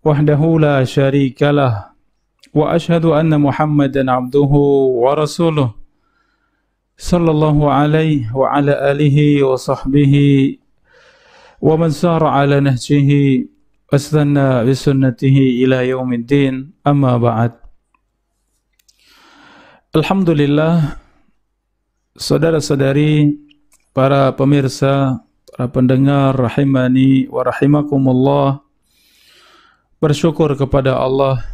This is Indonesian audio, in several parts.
وحده لا شريك له واشهد ان محمدا عبده ورسوله صلى الله عليه وعلى اله وصحبه ومن سار على نهجه واستنى بسنته الى يوم الدين اما بعد الحمد لله saudara-saudari para pemirsa para pendengar rahimani wa rahimakumullah bersyukur kepada Allah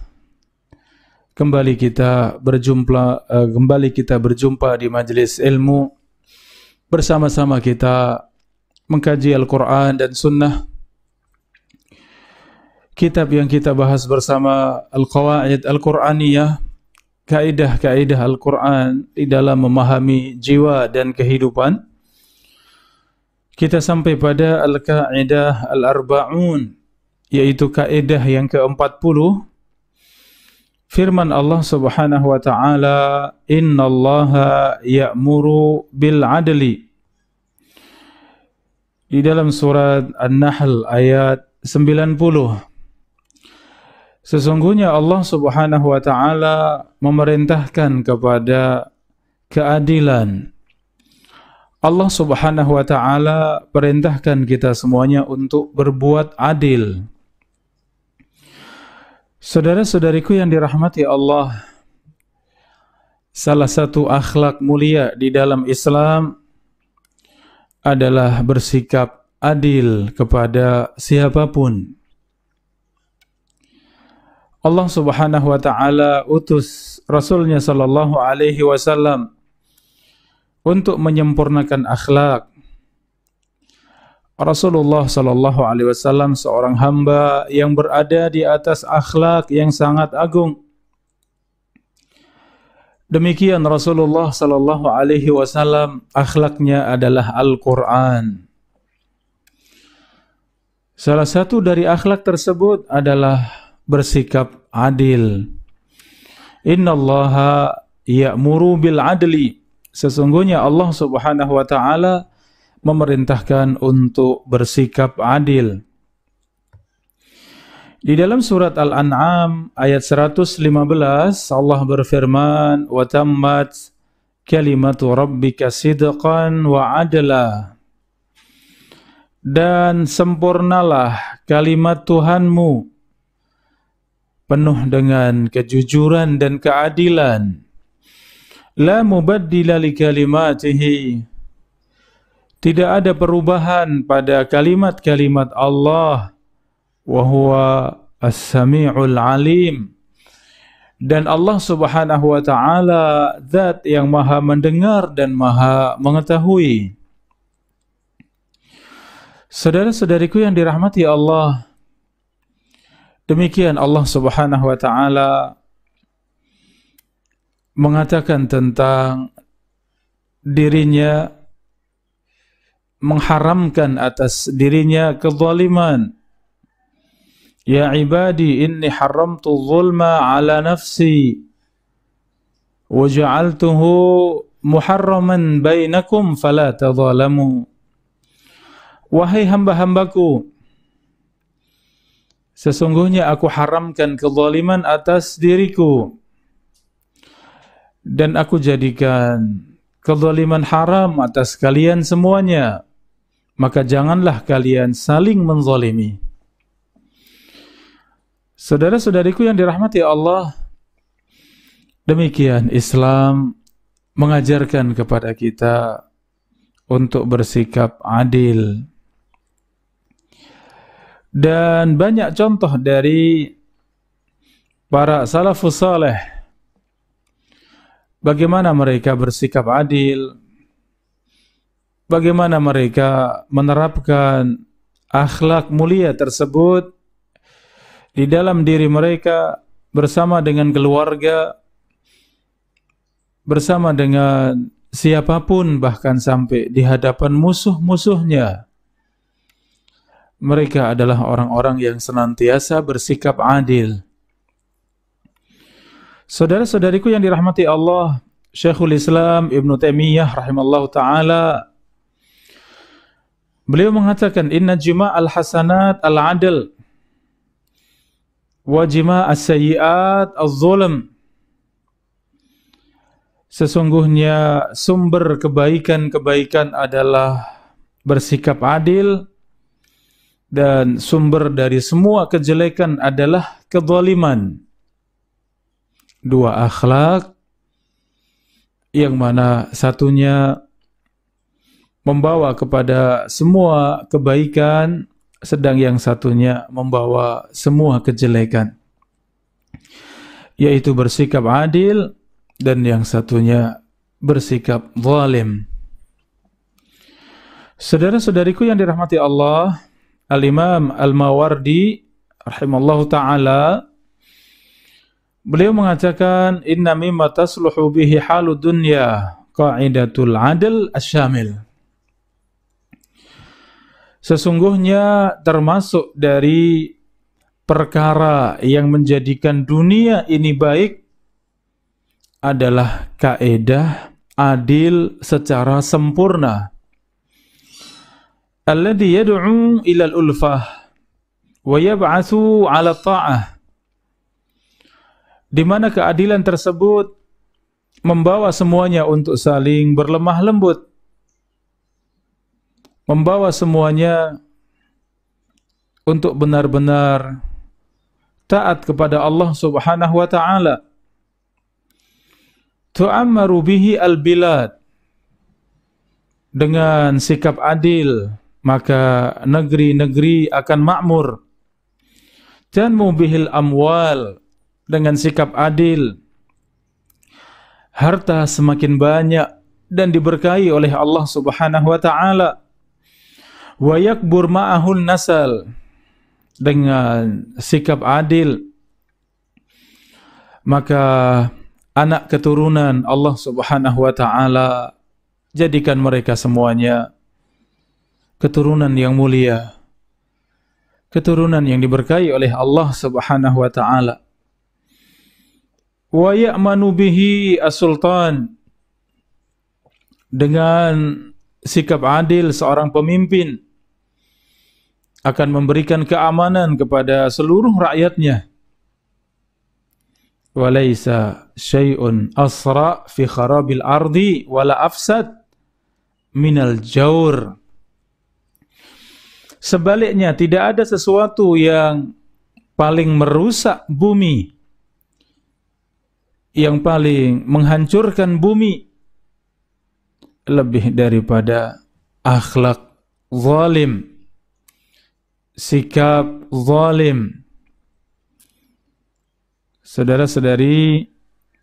kembali kita berjumpa eh, kembali kita berjumpa di majlis ilmu bersama-sama kita mengkaji Al-Quran dan Sunnah kitab yang kita bahas bersama Al-Qawaid Al-Quraniyah kaidah-kaidah Al-Quran di dalam memahami jiwa dan kehidupan kita sampai pada Al-Qaidah Al-Arba'un yaitu kaedah yang ke-40 firman Allah subhanahu wa ta'ala inna allaha ya'muru adli di dalam surat An-Nahl ayat 90 sesungguhnya Allah subhanahu wa ta'ala memerintahkan kepada keadilan Allah subhanahu wa ta'ala perintahkan kita semuanya untuk berbuat adil Saudara-saudariku yang dirahmati Allah, salah satu akhlak mulia di dalam Islam adalah bersikap adil kepada siapapun. Allah Subhanahu wa taala utus Rasulnya sallallahu alaihi wasallam untuk menyempurnakan akhlak Rasulullah sallallahu alaihi wasallam seorang hamba yang berada di atas akhlak yang sangat agung. Demikian Rasulullah sallallahu alaihi wasallam akhlaknya adalah Al-Qur'an. Salah satu dari akhlak tersebut adalah bersikap adil. Inna Innallaha ya'muru bil adli. Sesungguhnya Allah Subhanahu wa taala memerintahkan untuk bersikap adil. Di dalam surat Al-An'am ayat 115 Allah berfirman wa tammat kalimatu rabbika sidqan wa adla dan sempurnalah kalimat Tuhanmu penuh dengan kejujuran dan keadilan la mubaddila li kalimatihi tidak ada perubahan pada kalimat-kalimat Allah wa huwa as-sami'ul alim dan Allah Subhanahu wa taala zat yang maha mendengar dan maha mengetahui Saudara-saudariku yang dirahmati Allah demikian Allah Subhanahu wa taala mengatakan tentang dirinya mengharamkan atas dirinya kezaliman. Ya ibadi inni haramtu zulma ala nafsi waja'altuhu muharraman bainakum fala tadhalamu. Wahai hamba-hambaku, sesungguhnya aku haramkan kezaliman atas diriku dan aku jadikan kezaliman haram atas kalian semuanya. maka janganlah kalian saling menzalimi. Saudara-saudariku yang dirahmati Allah, demikian Islam mengajarkan kepada kita untuk bersikap adil. Dan banyak contoh dari para salafus saleh bagaimana mereka bersikap adil, bagaimana mereka menerapkan akhlak mulia tersebut di dalam diri mereka bersama dengan keluarga bersama dengan siapapun bahkan sampai di hadapan musuh-musuhnya mereka adalah orang-orang yang senantiasa bersikap adil Saudara-saudariku yang dirahmati Allah Syekhul Islam Ibnu Taimiyah rahimallahu taala Beliau mengatakan inna jima' al-hasanat al-adl wa jima' as-sayyi'at az-zulm. Sesungguhnya sumber kebaikan-kebaikan adalah bersikap adil dan sumber dari semua kejelekan adalah kezaliman. Dua akhlak yang mana satunya membawa kepada semua kebaikan, sedang yang satunya membawa semua kejelekan. Yaitu bersikap adil dan yang satunya bersikap zalim. Saudara-saudariku yang dirahmati Allah, Al-Imam Al-Mawardi rahimallahu taala beliau mengatakan inna mimma tasluhu bihi halu dunya qaidatul adl asyamil Sesungguhnya termasuk dari perkara yang menjadikan dunia ini baik adalah kaedah adil secara sempurna. Alladhi yad'u ilal ulfah wa yab'atsu 'ala ta'ah. Di mana keadilan tersebut membawa semuanya untuk saling berlemah lembut membawa semuanya untuk benar-benar taat kepada Allah Subhanahu wa taala. Tu'ammaru bihi al-bilad. Dengan sikap adil, maka negeri-negeri akan makmur. Dan mubihil amwal. Dengan sikap adil, harta semakin banyak dan diberkahi oleh Allah Subhanahu wa taala wayak burma'ahul nasal dengan sikap adil maka anak keturunan Allah Subhanahu wa taala jadikan mereka semuanya keturunan yang mulia keturunan yang diberkahi oleh Allah Subhanahu wa taala wa ya'manu bihi dengan sikap adil seorang pemimpin akan memberikan keamanan kepada seluruh rakyatnya. Walaysa syai'un asra fi kharabil ardi wala afsad minal jaur. Sebaliknya tidak ada sesuatu yang paling merusak bumi yang paling menghancurkan bumi lebih daripada akhlak zalim sikap zalim. Saudara-saudari,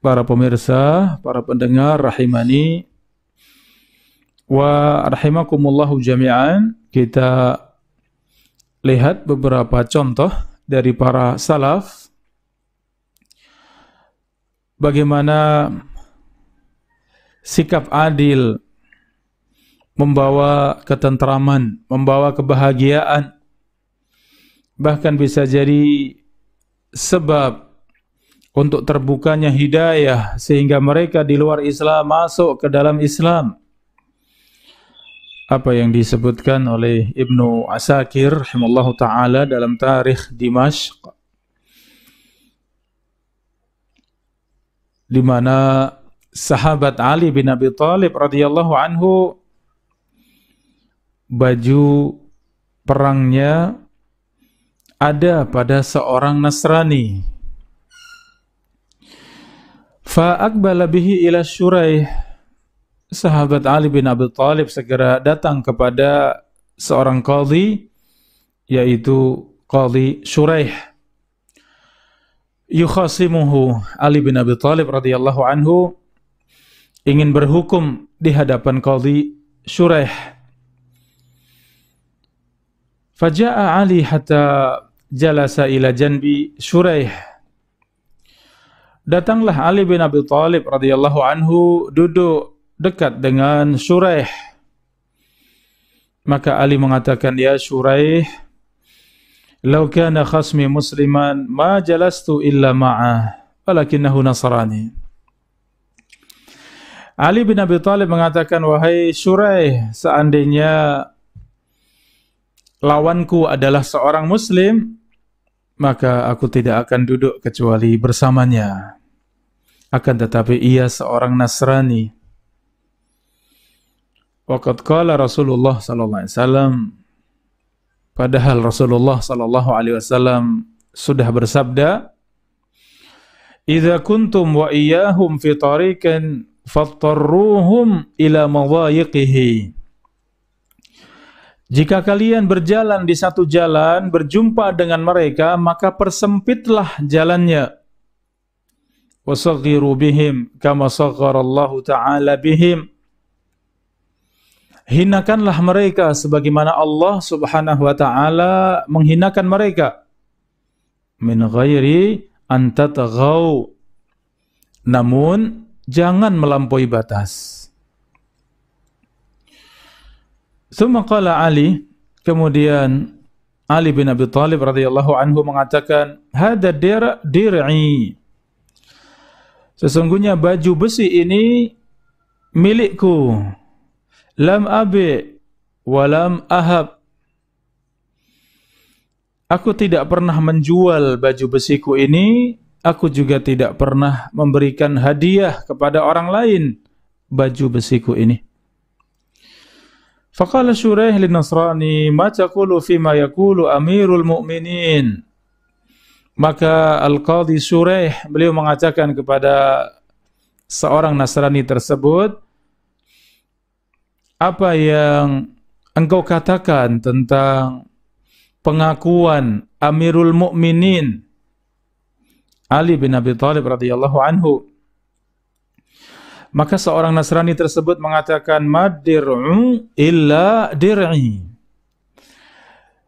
para pemirsa, para pendengar rahimani wa rahimakumullahu jami'an, kita lihat beberapa contoh dari para salaf bagaimana sikap adil membawa ketentraman, membawa kebahagiaan bahkan bisa jadi sebab untuk terbukanya hidayah sehingga mereka di luar Islam masuk ke dalam Islam. Apa yang disebutkan oleh Ibnu Asakir rahimallahu taala dalam tarikh Dimashq di mana sahabat Ali bin Abi Thalib radhiyallahu anhu baju perangnya ada pada seorang Nasrani. Fa'akbala bihi ila syuraih. Sahabat Ali bin Abi Talib segera datang kepada seorang qadhi yaitu qadhi Syuraih. Yukhasimuhu Ali bin Abi Talib radhiyallahu anhu ingin berhukum di hadapan qadhi Syuraih. Faja'a Ali hatta jalasa ila janbi Shuraih. Datanglah Ali bin Abi Talib radhiyallahu anhu duduk dekat dengan Shuraih. Maka Ali mengatakan, Ya Shuraih, Lau kana khasmi musliman, ma jalastu illa ma'ah, walakinahu nasarani. Ali bin Abi Talib mengatakan, Wahai Shuraih, seandainya lawanku adalah seorang muslim, maka aku tidak akan duduk kecuali bersamanya. Akan tetapi ia seorang Nasrani. Waqad qala Rasulullah sallallahu alaihi wasallam padahal Rasulullah sallallahu alaihi wasallam sudah bersabda "Idza kuntum wa iyyahum fi tariqin fattaruhum ila madayiqihi" Jika kalian berjalan di satu jalan, berjumpa dengan mereka, maka persempitlah jalannya. Wasaghiru bihim kama sagharallahu ta'ala bihim. Hinakanlah mereka sebagaimana Allah Subhanahu wa taala menghinakan mereka. Min ghairi Namun jangan melampaui batas. Summa qala Ali, kemudian Ali bin Abi Talib radhiyallahu anhu mengatakan, "Hada dir dir'i." Sesungguhnya baju besi ini milikku. Lam abi walam ahab. Aku tidak pernah menjual baju besiku ini, aku juga tidak pernah memberikan hadiah kepada orang lain baju besiku ini. فقال شريح للنصراني ما تقول فيما يقول Amirul Mukminin. Maka Al-Qadhi syurih beliau mengatakan kepada seorang Nasrani tersebut, apa yang engkau katakan tentang pengakuan Amirul Mukminin Ali bin Abi Thalib radhiyallahu anhu maka seorang Nasrani tersebut mengatakan madir'u illa dir'i.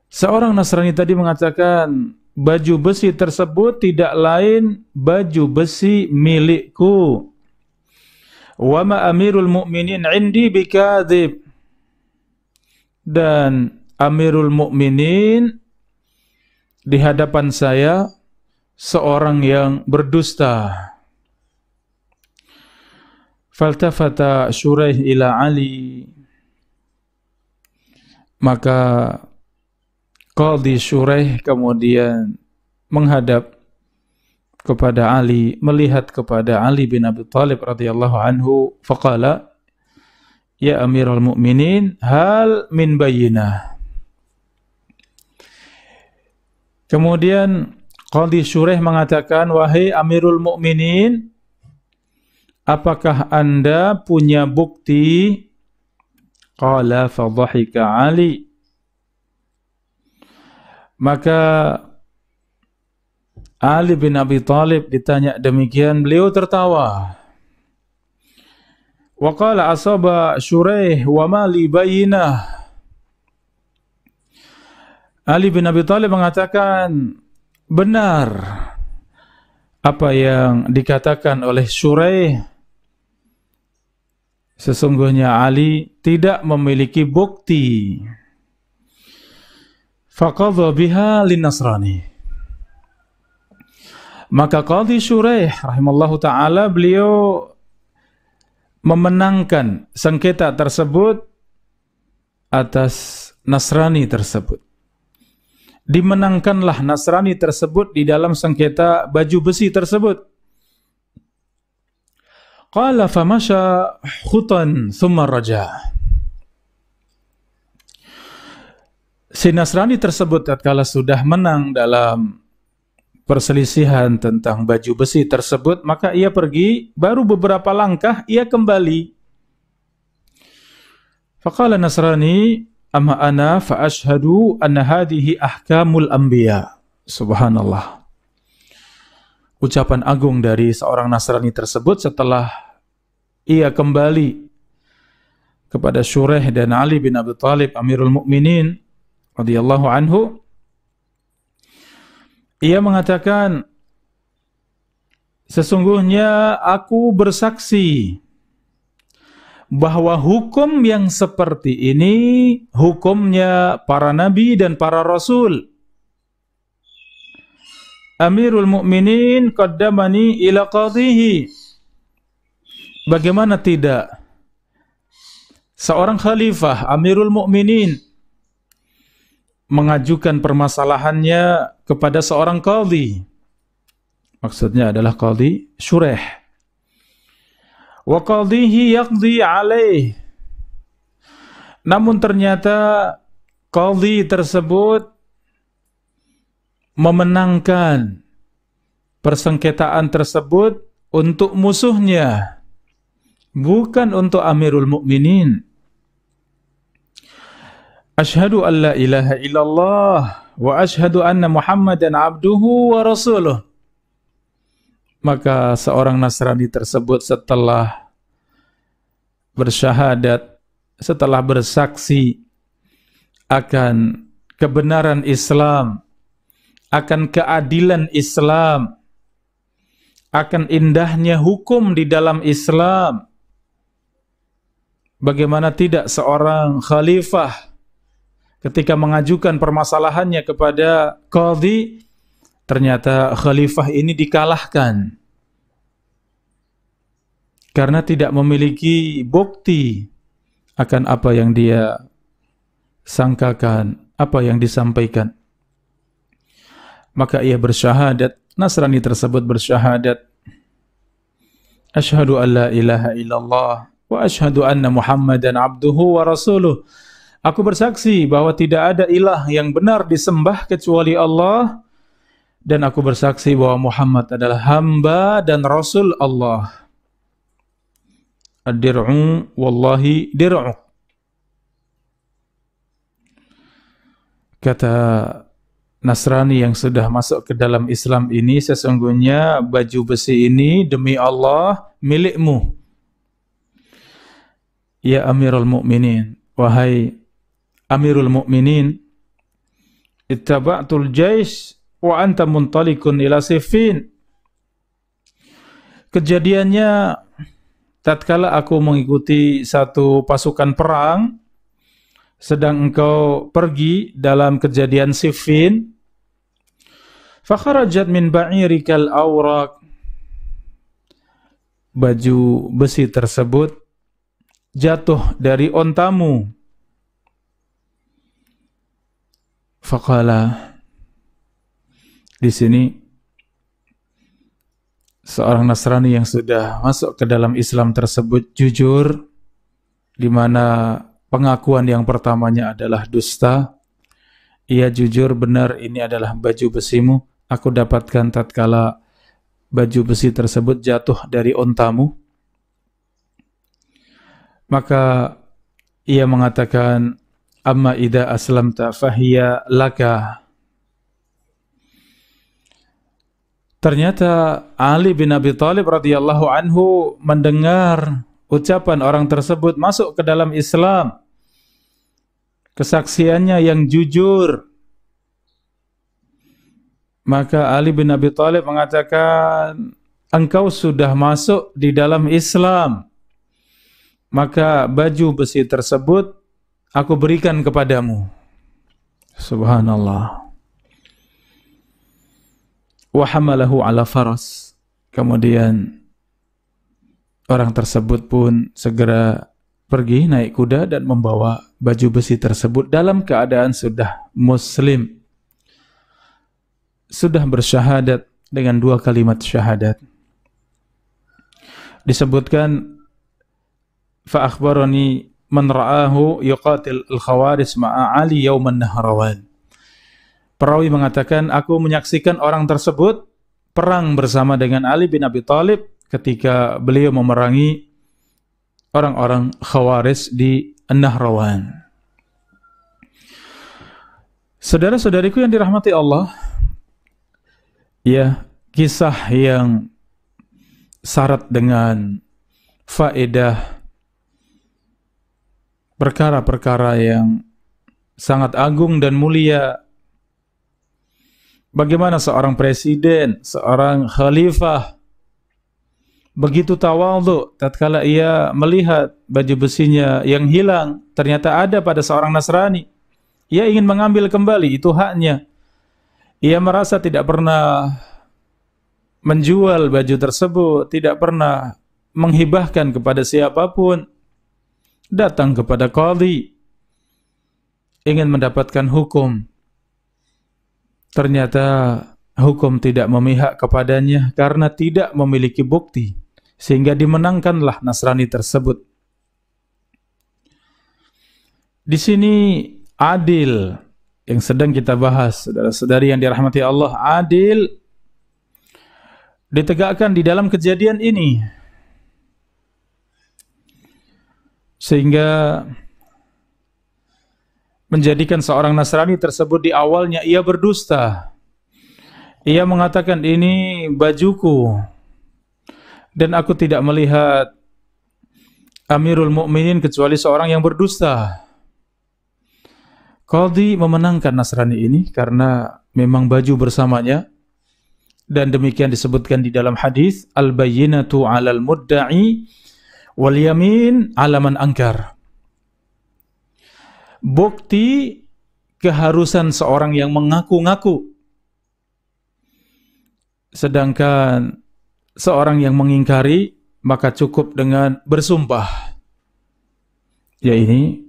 Seorang Nasrani tadi mengatakan baju besi tersebut tidak lain baju besi milikku. Wa ma amirul mu'minin indi bikadzib. Dan amirul mu'minin di hadapan saya seorang yang berdusta. Faltafata Syuraih ila Ali maka Qadhi Syuraih kemudian menghadap kepada Ali melihat kepada Ali bin Abi Talib radhiyallahu anhu faqala ya Amirul Mukminin hal min bayinah. Kemudian Qadhi Syuraih mengatakan wahai Amirul mu'minin apakah anda punya bukti? Qala fadhahika Ali. Maka Ali bin Abi Talib ditanya demikian, beliau tertawa. Wa qala asaba syuraih wa li bayinah. Ali bin Abi Talib mengatakan, benar apa yang dikatakan oleh syuraih Sesungguhnya Ali tidak memiliki bukti. Faqadha biha linasrani. Maka Qadhi Shureyh rahimallahu taala beliau memenangkan sengketa tersebut atas Nasrani tersebut. Dimenangkanlah Nasrani tersebut di dalam sengketa baju besi tersebut Qala famasha khutan thumma raja. Si Nasrani tersebut tatkala sudah menang dalam perselisihan tentang baju besi tersebut, maka ia pergi, baru beberapa langkah ia kembali. Faqala Nasrani, amma ana fa ashhadu anna hadhihi ahkamul anbiya. Subhanallah. Ucapan agung dari seorang Nasrani tersebut setelah ia kembali kepada Syureh dan Ali bin Abi Talib, Amirul Mukminin radhiyallahu anhu ia mengatakan sesungguhnya aku bersaksi bahwa hukum yang seperti ini hukumnya para nabi dan para rasul Amirul Mukminin qaddamani ila qadhihi Bagaimana tidak? Seorang khalifah, Amirul Mukminin mengajukan permasalahannya kepada seorang qadhi. Maksudnya adalah qadhi syureh. Wa qadhihi yaqdi alaih. Namun ternyata qadhi tersebut memenangkan persengketaan tersebut untuk musuhnya bukan untuk Amirul Mukminin. Ashhadu an la ilaha illallah wa ashhadu anna Muhammadan abduhu wa rasuluh. Maka seorang Nasrani tersebut setelah bersyahadat, setelah bersaksi akan kebenaran Islam, akan keadilan Islam, akan indahnya hukum di dalam Islam, Bagaimana tidak seorang khalifah ketika mengajukan permasalahannya kepada qadhi ternyata khalifah ini dikalahkan karena tidak memiliki bukti akan apa yang dia sangkakan, apa yang disampaikan. Maka ia bersyahadat, Nasrani tersebut bersyahadat, Ashadu an la ilaha illallah wa asyhadu anna Muhammadan abduhu wa rasuluh. Aku bersaksi bahwa tidak ada ilah yang benar disembah kecuali Allah dan aku bersaksi bahwa Muhammad adalah hamba dan rasul Allah. Ad-dir'u wallahi dir'u. Kata Nasrani yang sudah masuk ke dalam Islam ini sesungguhnya baju besi ini demi Allah milikmu ya Amirul Mukminin, wahai Amirul Mukminin, ittaba'tul jais wa anta muntalikun ila Siffin." Kejadiannya tatkala aku mengikuti satu pasukan perang sedang engkau pergi dalam kejadian Siffin, fakharajat min ba'irikal awrak baju besi tersebut jatuh dari ontamu. Fakala di sini seorang Nasrani yang sudah masuk ke dalam Islam tersebut jujur di mana pengakuan yang pertamanya adalah dusta. Ia jujur benar ini adalah baju besimu. Aku dapatkan tatkala baju besi tersebut jatuh dari ontamu maka ia mengatakan amma idza aslamta fahiya laka Ternyata Ali bin Abi Thalib radhiyallahu anhu mendengar ucapan orang tersebut masuk ke dalam Islam. Kesaksiannya yang jujur. Maka Ali bin Abi Thalib mengatakan, "Engkau sudah masuk di dalam Islam." maka baju besi tersebut aku berikan kepadamu. Subhanallah. Wahamalahu ala faras. Kemudian orang tersebut pun segera pergi naik kuda dan membawa baju besi tersebut dalam keadaan sudah muslim. Sudah bersyahadat dengan dua kalimat syahadat. Disebutkan فأخبرني من رآه يقاتل yuqatil مع khawaris يوم النهروان Perawi mengatakan, aku menyaksikan orang tersebut perang bersama dengan Ali bin Abi Thalib ketika beliau memerangi orang-orang Khawaris di Nahrawan. Saudara-saudariku yang dirahmati Allah, ya, kisah yang syarat dengan faedah perkara-perkara yang sangat agung dan mulia. Bagaimana seorang presiden, seorang khalifah begitu tawadhu tatkala ia melihat baju besinya yang hilang ternyata ada pada seorang Nasrani. Ia ingin mengambil kembali itu haknya. Ia merasa tidak pernah menjual baju tersebut, tidak pernah menghibahkan kepada siapapun datang kepada qadhi ingin mendapatkan hukum. Ternyata hukum tidak memihak kepadanya karena tidak memiliki bukti sehingga dimenangkanlah Nasrani tersebut. Di sini adil yang sedang kita bahas, saudara-saudari yang dirahmati Allah, adil ditegakkan di dalam kejadian ini sehingga menjadikan seorang Nasrani tersebut di awalnya ia berdusta. Ia mengatakan ini bajuku dan aku tidak melihat Amirul Mukminin kecuali seorang yang berdusta. Qadhi memenangkan Nasrani ini karena memang baju bersamanya dan demikian disebutkan di dalam hadis al-bayyinatu 'alal mudda'i wal yamin alaman angkar. Bukti keharusan seorang yang mengaku-ngaku. Sedangkan seorang yang mengingkari maka cukup dengan bersumpah. Ya ini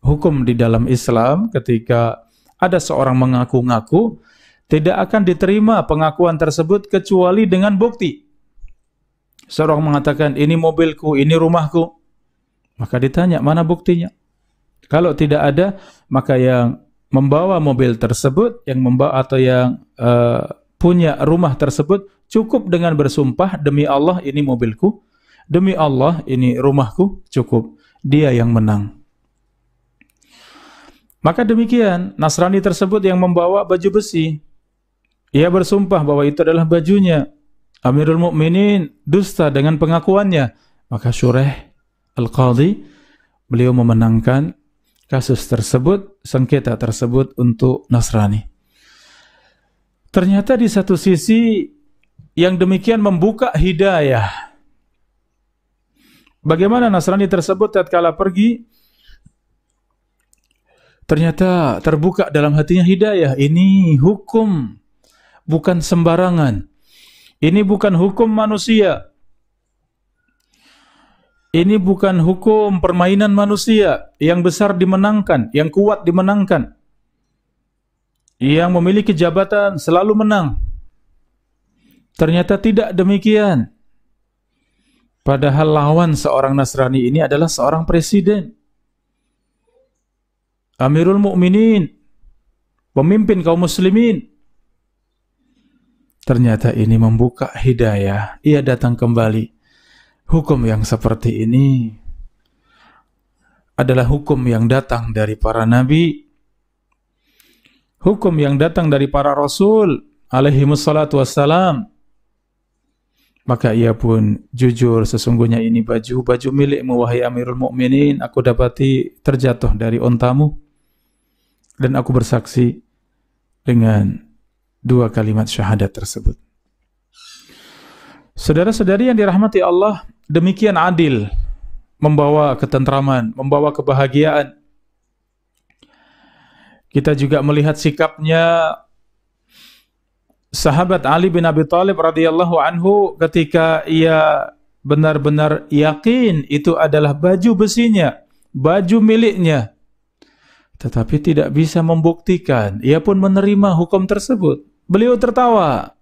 hukum di dalam Islam ketika ada seorang mengaku-ngaku tidak akan diterima pengakuan tersebut kecuali dengan bukti. Seorang mengatakan, ini mobilku, ini rumahku. Maka ditanya, mana buktinya? Kalau tidak ada, maka yang membawa mobil tersebut, yang membawa atau yang uh, punya rumah tersebut, cukup dengan bersumpah, demi Allah ini mobilku, demi Allah ini rumahku, cukup. Dia yang menang. Maka demikian, Nasrani tersebut yang membawa baju besi, ia bersumpah bahwa itu adalah bajunya, Amirul Mukminin dusta dengan pengakuannya. Maka Syureh Al-Qadhi beliau memenangkan kasus tersebut, sengketa tersebut untuk Nasrani. Ternyata di satu sisi yang demikian membuka hidayah. Bagaimana Nasrani tersebut tatkala pergi ternyata terbuka dalam hatinya hidayah. Ini hukum bukan sembarangan. Ini bukan hukum manusia. Ini bukan hukum permainan manusia yang besar dimenangkan, yang kuat dimenangkan. Yang memiliki jabatan selalu menang. Ternyata tidak demikian. Padahal lawan seorang Nasrani ini adalah seorang presiden. Amirul Mukminin, pemimpin kaum muslimin. Ternyata ini membuka hidayah. Ia datang kembali. Hukum yang seperti ini adalah hukum yang datang dari para nabi, hukum yang datang dari para rasul alaihi musallatu wassalam. Maka ia pun jujur sesungguhnya ini baju baju milikmu wahai Amirul Mukminin aku dapati terjatuh dari ontamu dan aku bersaksi dengan dua kalimat syahadat tersebut. Saudara-saudari yang dirahmati Allah, demikian adil membawa ketentraman, membawa kebahagiaan. Kita juga melihat sikapnya sahabat Ali bin Abi Thalib radhiyallahu anhu ketika ia benar-benar yakin itu adalah baju besinya, baju miliknya. Tetapi tidak bisa membuktikan, ia pun menerima hukum tersebut. Beliau tertawa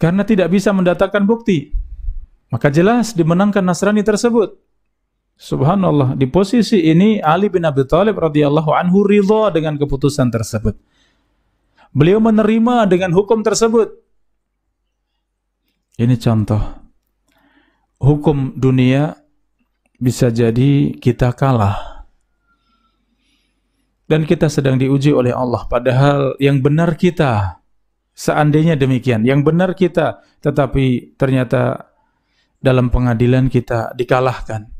karena tidak bisa mendatangkan bukti. Maka jelas dimenangkan Nasrani tersebut. Subhanallah, di posisi ini Ali bin Abi Thalib radhiyallahu anhu ridha dengan keputusan tersebut. Beliau menerima dengan hukum tersebut. Ini contoh. Hukum dunia bisa jadi kita kalah dan kita sedang diuji oleh Allah padahal yang benar kita seandainya demikian yang benar kita tetapi ternyata dalam pengadilan kita dikalahkan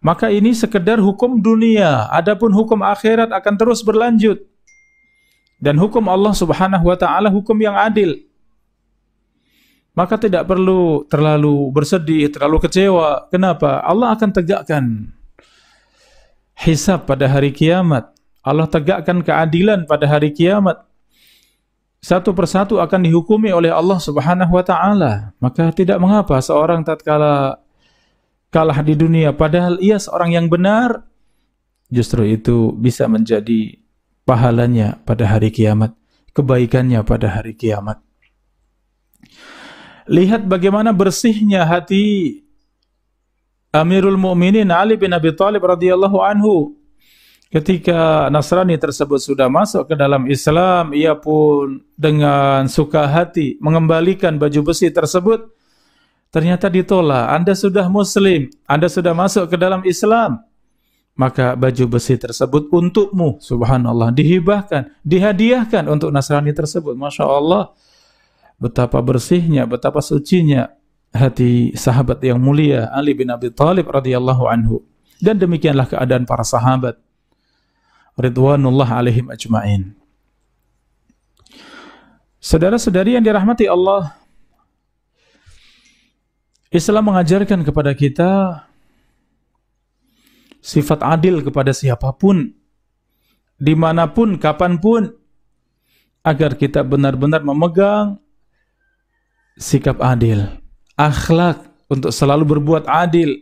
maka ini sekedar hukum dunia adapun hukum akhirat akan terus berlanjut dan hukum Allah Subhanahu wa taala hukum yang adil maka tidak perlu terlalu bersedih terlalu kecewa kenapa Allah akan tegakkan hisab pada hari kiamat. Allah tegakkan keadilan pada hari kiamat. Satu persatu akan dihukumi oleh Allah Subhanahu wa taala. Maka tidak mengapa seorang tatkala kalah di dunia padahal ia seorang yang benar, justru itu bisa menjadi pahalanya pada hari kiamat, kebaikannya pada hari kiamat. Lihat bagaimana bersihnya hati Amirul Mukminin Ali bin Abi Thalib radhiyallahu anhu ketika Nasrani tersebut sudah masuk ke dalam Islam ia pun dengan suka hati mengembalikan baju besi tersebut ternyata ditolak Anda sudah muslim Anda sudah masuk ke dalam Islam maka baju besi tersebut untukmu subhanallah dihibahkan dihadiahkan untuk Nasrani tersebut Masya Allah betapa bersihnya betapa sucinya hati sahabat yang mulia Ali bin Abi Thalib radhiyallahu anhu. Dan demikianlah keadaan para sahabat ridwanullah alaihim ajmain. Saudara-saudari yang dirahmati Allah, Islam mengajarkan kepada kita sifat adil kepada siapapun, dimanapun, kapanpun, agar kita benar-benar memegang sikap adil akhlak, untuk selalu berbuat adil.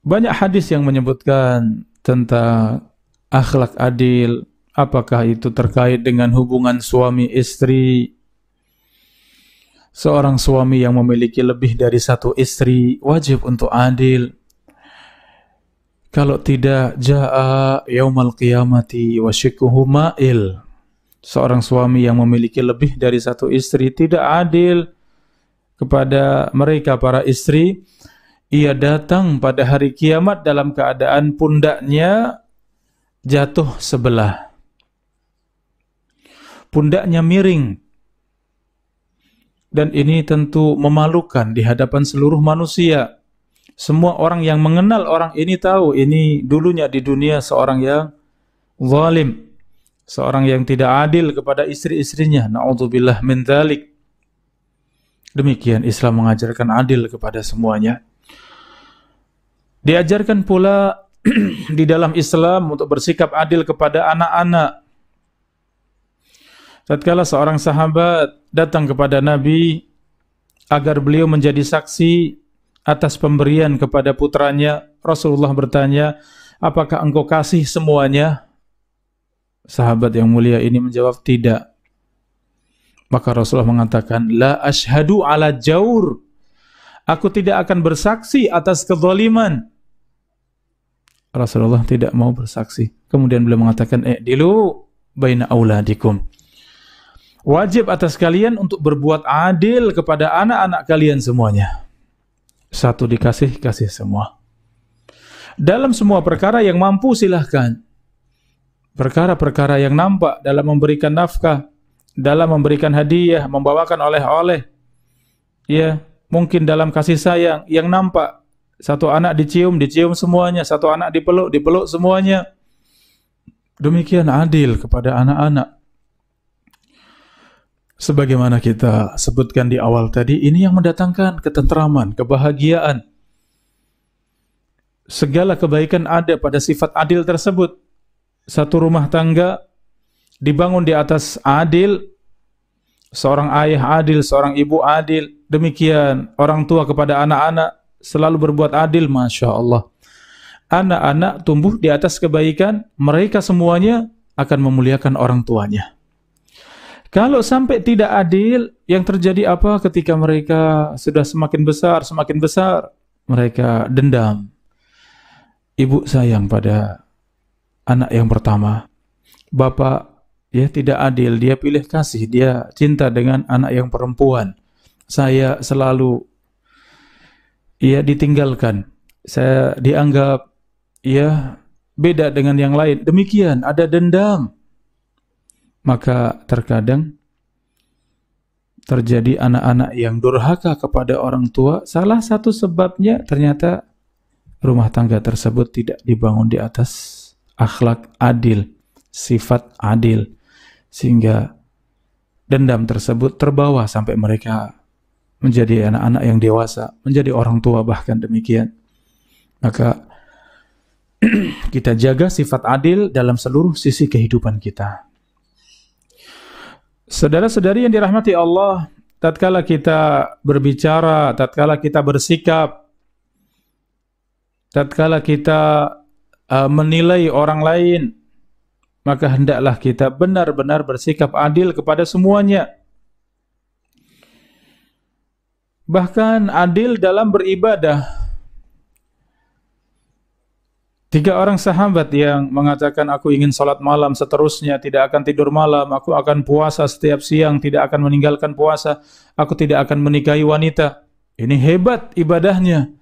Banyak hadis yang menyebutkan tentang akhlak adil, apakah itu terkait dengan hubungan suami istri. Seorang suami yang memiliki lebih dari satu istri wajib untuk adil. Kalau tidak, ja'a yaumal qiyamati wa ma'il. Seorang suami yang memiliki lebih dari satu istri tidak adil kepada mereka para istri ia datang pada hari kiamat dalam keadaan pundaknya jatuh sebelah pundaknya miring dan ini tentu memalukan di hadapan seluruh manusia semua orang yang mengenal orang ini tahu ini dulunya di dunia seorang yang zalim seorang yang tidak adil kepada istri-istrinya naudzubillah min dzalik Demikian Islam mengajarkan adil kepada semuanya. Diajarkan pula di dalam Islam untuk bersikap adil kepada anak-anak. Tatkala seorang sahabat datang kepada Nabi agar beliau menjadi saksi atas pemberian kepada putranya, Rasulullah bertanya, "Apakah engkau kasih semuanya?" Sahabat yang mulia ini menjawab, "Tidak." Maka Rasulullah mengatakan, La ashadu ala jaur. Aku tidak akan bersaksi atas kezaliman. Rasulullah tidak mau bersaksi. Kemudian beliau mengatakan, Eh, dilu baina auladikum. Wajib atas kalian untuk berbuat adil kepada anak-anak kalian semuanya. Satu dikasih, kasih semua. Dalam semua perkara yang mampu silahkan. Perkara-perkara yang nampak dalam memberikan nafkah, dalam memberikan hadiah, membawakan oleh-oleh. Ya, mungkin dalam kasih sayang yang nampak satu anak dicium, dicium semuanya, satu anak dipeluk, dipeluk semuanya. Demikian adil kepada anak-anak. Sebagaimana kita sebutkan di awal tadi, ini yang mendatangkan ketentraman, kebahagiaan. Segala kebaikan ada pada sifat adil tersebut. Satu rumah tangga dibangun di atas adil, seorang ayah adil, seorang ibu adil, demikian orang tua kepada anak-anak selalu berbuat adil, Masya Allah. Anak-anak tumbuh di atas kebaikan, mereka semuanya akan memuliakan orang tuanya. Kalau sampai tidak adil, yang terjadi apa ketika mereka sudah semakin besar, semakin besar, mereka dendam. Ibu sayang pada anak yang pertama, bapak dia tidak adil, dia pilih kasih, dia cinta dengan anak yang perempuan. Saya selalu ia ya, ditinggalkan. Saya dianggap ia ya, beda dengan yang lain. Demikian ada dendam. Maka terkadang terjadi anak-anak yang durhaka kepada orang tua. Salah satu sebabnya ternyata rumah tangga tersebut tidak dibangun di atas akhlak adil, sifat adil sehingga dendam tersebut terbawa sampai mereka menjadi anak-anak yang dewasa, menjadi orang tua bahkan demikian. Maka kita jaga sifat adil dalam seluruh sisi kehidupan kita. Saudara-saudari yang dirahmati Allah, tatkala kita berbicara, tatkala kita bersikap, tatkala kita uh, menilai orang lain, maka hendaklah kita benar-benar bersikap adil kepada semuanya. Bahkan adil dalam beribadah. Tiga orang sahabat yang mengatakan aku ingin sholat malam seterusnya, tidak akan tidur malam, aku akan puasa setiap siang, tidak akan meninggalkan puasa, aku tidak akan menikahi wanita. Ini hebat ibadahnya.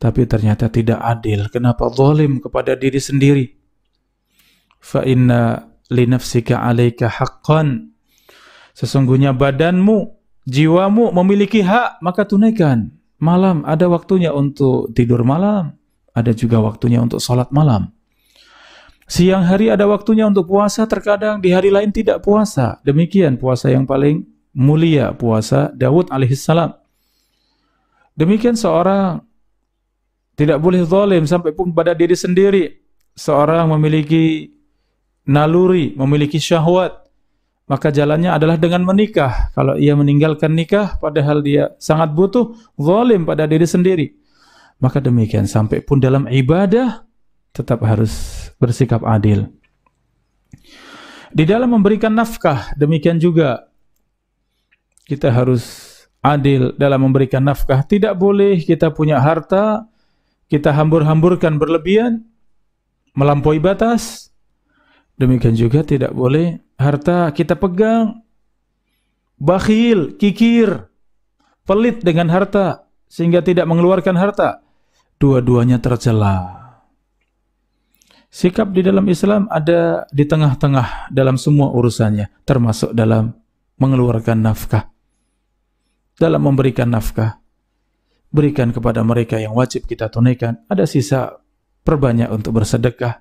Tapi ternyata tidak adil. Kenapa zalim kepada diri sendiri? fa inna linafsika 'alaika haqqan sesungguhnya badanmu jiwamu memiliki hak maka tunaikan malam ada waktunya untuk tidur malam ada juga waktunya untuk sholat malam siang hari ada waktunya untuk puasa terkadang di hari lain tidak puasa demikian puasa yang paling mulia puasa Daud alaihissalam demikian seorang tidak boleh zalim sampai pun pada diri sendiri seorang memiliki naluri, memiliki syahwat, maka jalannya adalah dengan menikah. Kalau ia meninggalkan nikah, padahal dia sangat butuh, zalim pada diri sendiri. Maka demikian, sampai pun dalam ibadah, tetap harus bersikap adil. Di dalam memberikan nafkah, demikian juga kita harus adil dalam memberikan nafkah. Tidak boleh kita punya harta, kita hambur-hamburkan berlebihan, melampaui batas, Demikian juga tidak boleh harta kita pegang. Bakhil, kikir, pelit dengan harta sehingga tidak mengeluarkan harta. Dua-duanya tercela. Sikap di dalam Islam ada di tengah-tengah dalam semua urusannya, termasuk dalam mengeluarkan nafkah. Dalam memberikan nafkah, berikan kepada mereka yang wajib kita tunaikan, ada sisa perbanyak untuk bersedekah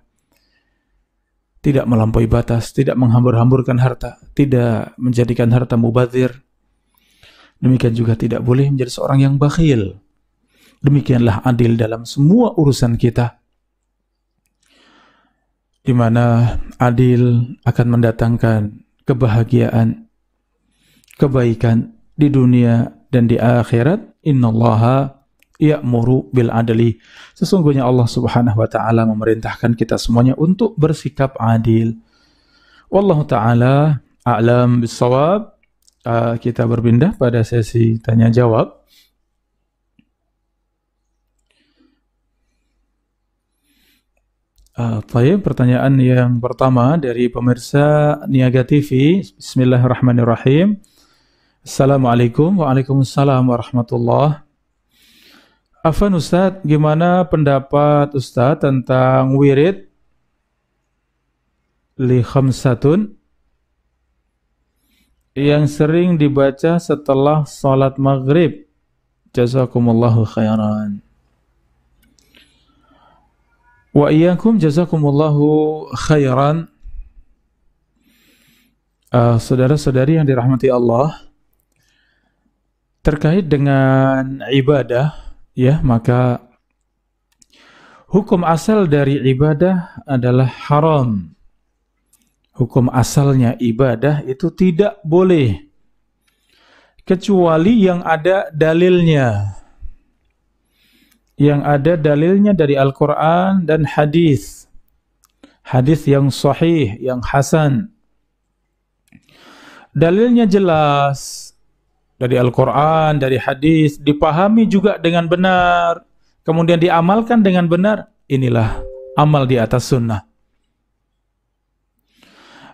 tidak melampaui batas, tidak menghambur-hamburkan harta, tidak menjadikan harta mubazir. Demikian juga tidak boleh menjadi seorang yang bakhil. Demikianlah adil dalam semua urusan kita. Di mana adil akan mendatangkan kebahagiaan, kebaikan di dunia dan di akhirat. Innallaha ya'muru bil adli. Sesungguhnya Allah Subhanahu wa taala memerintahkan kita semuanya untuk bersikap adil. Wallahu taala a'lam bisawab. Uh, ah, kita berpindah pada sesi tanya jawab. Uh, pertanyaan yang pertama dari pemirsa Niaga TV. Bismillahirrahmanirrahim. Assalamualaikum, waalaikumsalam warahmatullahi Afan Ustaz, gimana pendapat Ustaz tentang wirid li khamsatun yang sering dibaca setelah salat maghrib? Jazakumullahu khairan. Wa iyyakum jazakumullahu khairan. Uh, saudara-saudari yang dirahmati Allah, terkait dengan ibadah ya maka hukum asal dari ibadah adalah haram. Hukum asalnya ibadah itu tidak boleh kecuali yang ada dalilnya. Yang ada dalilnya dari Al-Qur'an dan hadis. Hadis yang sahih, yang hasan. Dalilnya jelas, dari Al-Quran, dari hadis, dipahami juga dengan benar, kemudian diamalkan dengan benar, inilah amal di atas sunnah.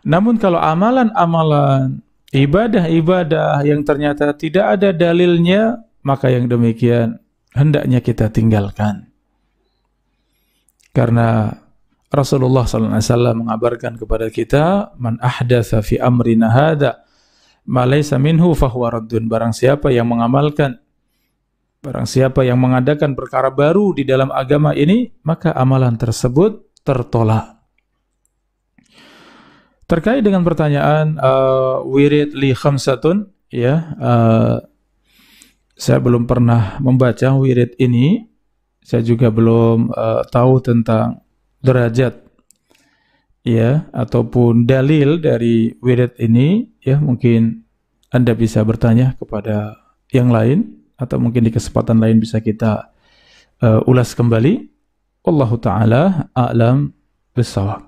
Namun kalau amalan-amalan, ibadah-ibadah yang ternyata tidak ada dalilnya, maka yang demikian hendaknya kita tinggalkan. Karena Rasulullah SAW mengabarkan kepada kita, Man ahdatha fi amrina Malaysa minhu fahuwa raddun. Barang siapa yang mengamalkan Barang siapa yang mengadakan perkara baru di dalam agama ini, maka amalan tersebut tertolak. Terkait dengan pertanyaan uh, wirid li khamsatun, ya, uh, saya belum pernah membaca wirid ini. Saya juga belum uh, tahu tentang derajat ya ataupun dalil dari wirid ini ya mungkin Anda bisa bertanya kepada yang lain atau mungkin di kesempatan lain bisa kita uh, ulas kembali Allahu taala a'lam bisawab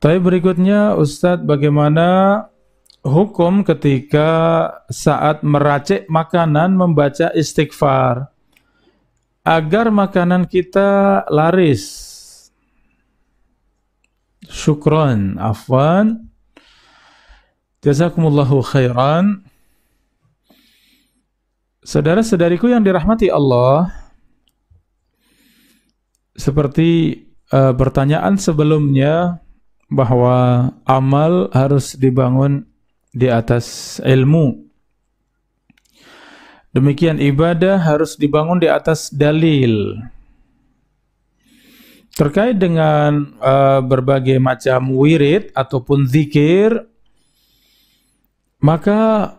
tapi berikutnya Ustadz bagaimana hukum ketika saat meracik makanan membaca istighfar agar makanan kita laris Syukran, afwan. Jazakumullahu khairan. Saudara-saudariku yang dirahmati Allah, seperti uh, pertanyaan sebelumnya bahwa amal harus dibangun di atas ilmu. Demikian ibadah harus dibangun di atas dalil. Terkait dengan uh, berbagai macam wirid ataupun zikir, maka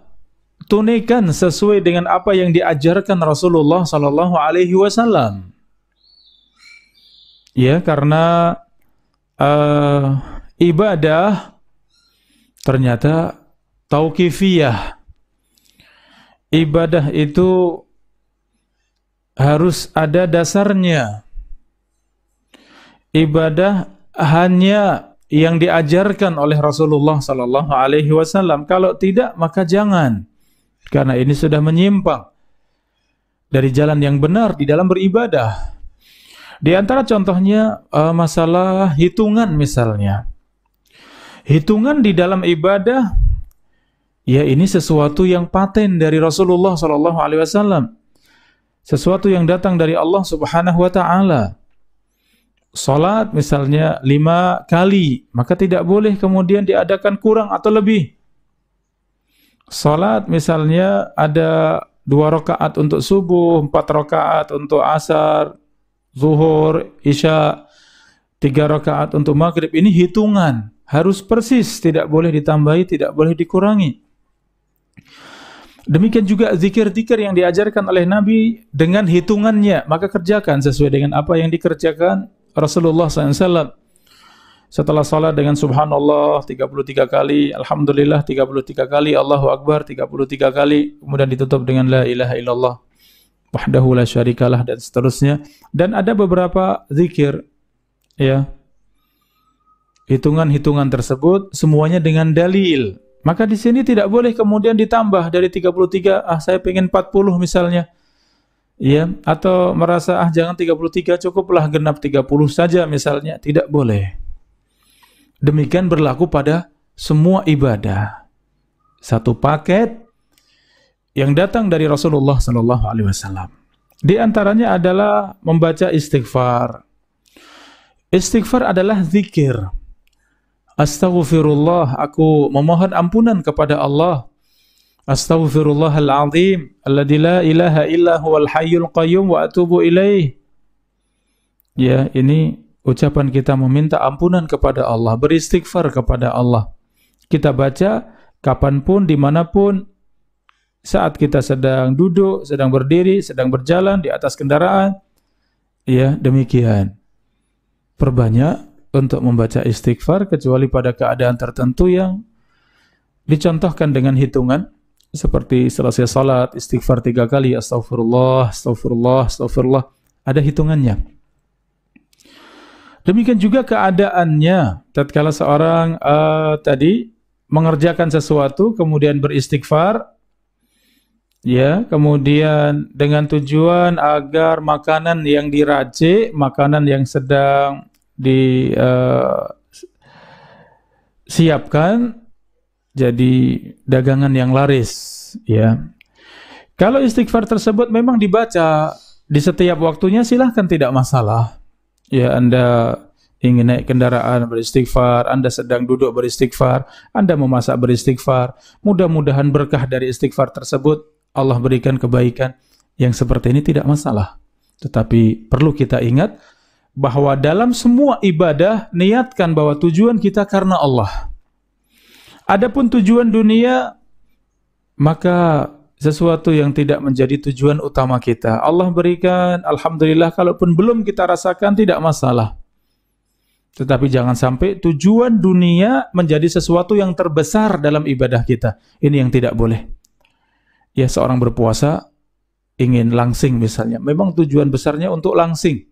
tunaikan sesuai dengan apa yang diajarkan Rasulullah Sallallahu Alaihi Wasallam. Ya, karena uh, ibadah ternyata tauqifiyah. Ibadah itu harus ada dasarnya ibadah hanya yang diajarkan oleh Rasulullah sallallahu alaihi wasallam. Kalau tidak maka jangan. Karena ini sudah menyimpang dari jalan yang benar di dalam beribadah. Di antara contohnya eh, masalah hitungan misalnya. Hitungan di dalam ibadah ya ini sesuatu yang paten dari Rasulullah sallallahu alaihi wasallam. Sesuatu yang datang dari Allah Subhanahu wa taala. Sholat misalnya lima kali, maka tidak boleh kemudian diadakan kurang atau lebih. Sholat misalnya ada dua rakaat untuk subuh, empat rakaat untuk asar, zuhur, isya, tiga rakaat untuk maghrib. Ini hitungan harus persis, tidak boleh ditambahi, tidak boleh dikurangi. Demikian juga zikir-zikir yang diajarkan oleh Nabi dengan hitungannya, maka kerjakan sesuai dengan apa yang dikerjakan Rasulullah SAW setelah salat dengan subhanallah 33 kali, alhamdulillah 33 kali, Allahu akbar 33 kali, kemudian ditutup dengan la ilaha illallah wahdahu la syarikalah dan seterusnya. Dan ada beberapa zikir ya. Hitungan-hitungan tersebut semuanya dengan dalil. Maka di sini tidak boleh kemudian ditambah dari 33, ah saya pengen 40 misalnya ya atau merasa ah jangan 33 cukuplah genap 30 saja misalnya tidak boleh demikian berlaku pada semua ibadah satu paket yang datang dari Rasulullah Shallallahu Alaihi Wasallam di antaranya adalah membaca istighfar istighfar adalah zikir Astaghfirullah, aku memohon ampunan kepada Allah Astaghfirullahal azim la ilaha illa huwal hayyul qayyum wa atubu ilaih. Ya, ini ucapan kita meminta ampunan kepada Allah, beristighfar kepada Allah. Kita baca kapanpun, dimanapun, saat kita sedang duduk, sedang berdiri, sedang berjalan di atas kendaraan. Ya, demikian. Perbanyak untuk membaca istighfar kecuali pada keadaan tertentu yang dicontohkan dengan hitungan seperti selesai salat istighfar tiga kali astagfirullah astagfirullah astagfirullah ada hitungannya demikian juga keadaannya tatkala seorang uh, tadi mengerjakan sesuatu kemudian beristighfar ya kemudian dengan tujuan agar makanan yang diracik makanan yang sedang di uh, siapkan jadi dagangan yang laris ya. Kalau istighfar tersebut memang dibaca di setiap waktunya silahkan tidak masalah. Ya Anda ingin naik kendaraan beristighfar, Anda sedang duduk beristighfar, Anda memasak beristighfar. Mudah-mudahan berkah dari istighfar tersebut Allah berikan kebaikan yang seperti ini tidak masalah. Tetapi perlu kita ingat bahwa dalam semua ibadah niatkan bahwa tujuan kita karena Allah. Adapun tujuan dunia maka sesuatu yang tidak menjadi tujuan utama kita. Allah berikan, alhamdulillah kalaupun belum kita rasakan tidak masalah. Tetapi jangan sampai tujuan dunia menjadi sesuatu yang terbesar dalam ibadah kita. Ini yang tidak boleh. Ya seorang berpuasa ingin langsing misalnya. Memang tujuan besarnya untuk langsing.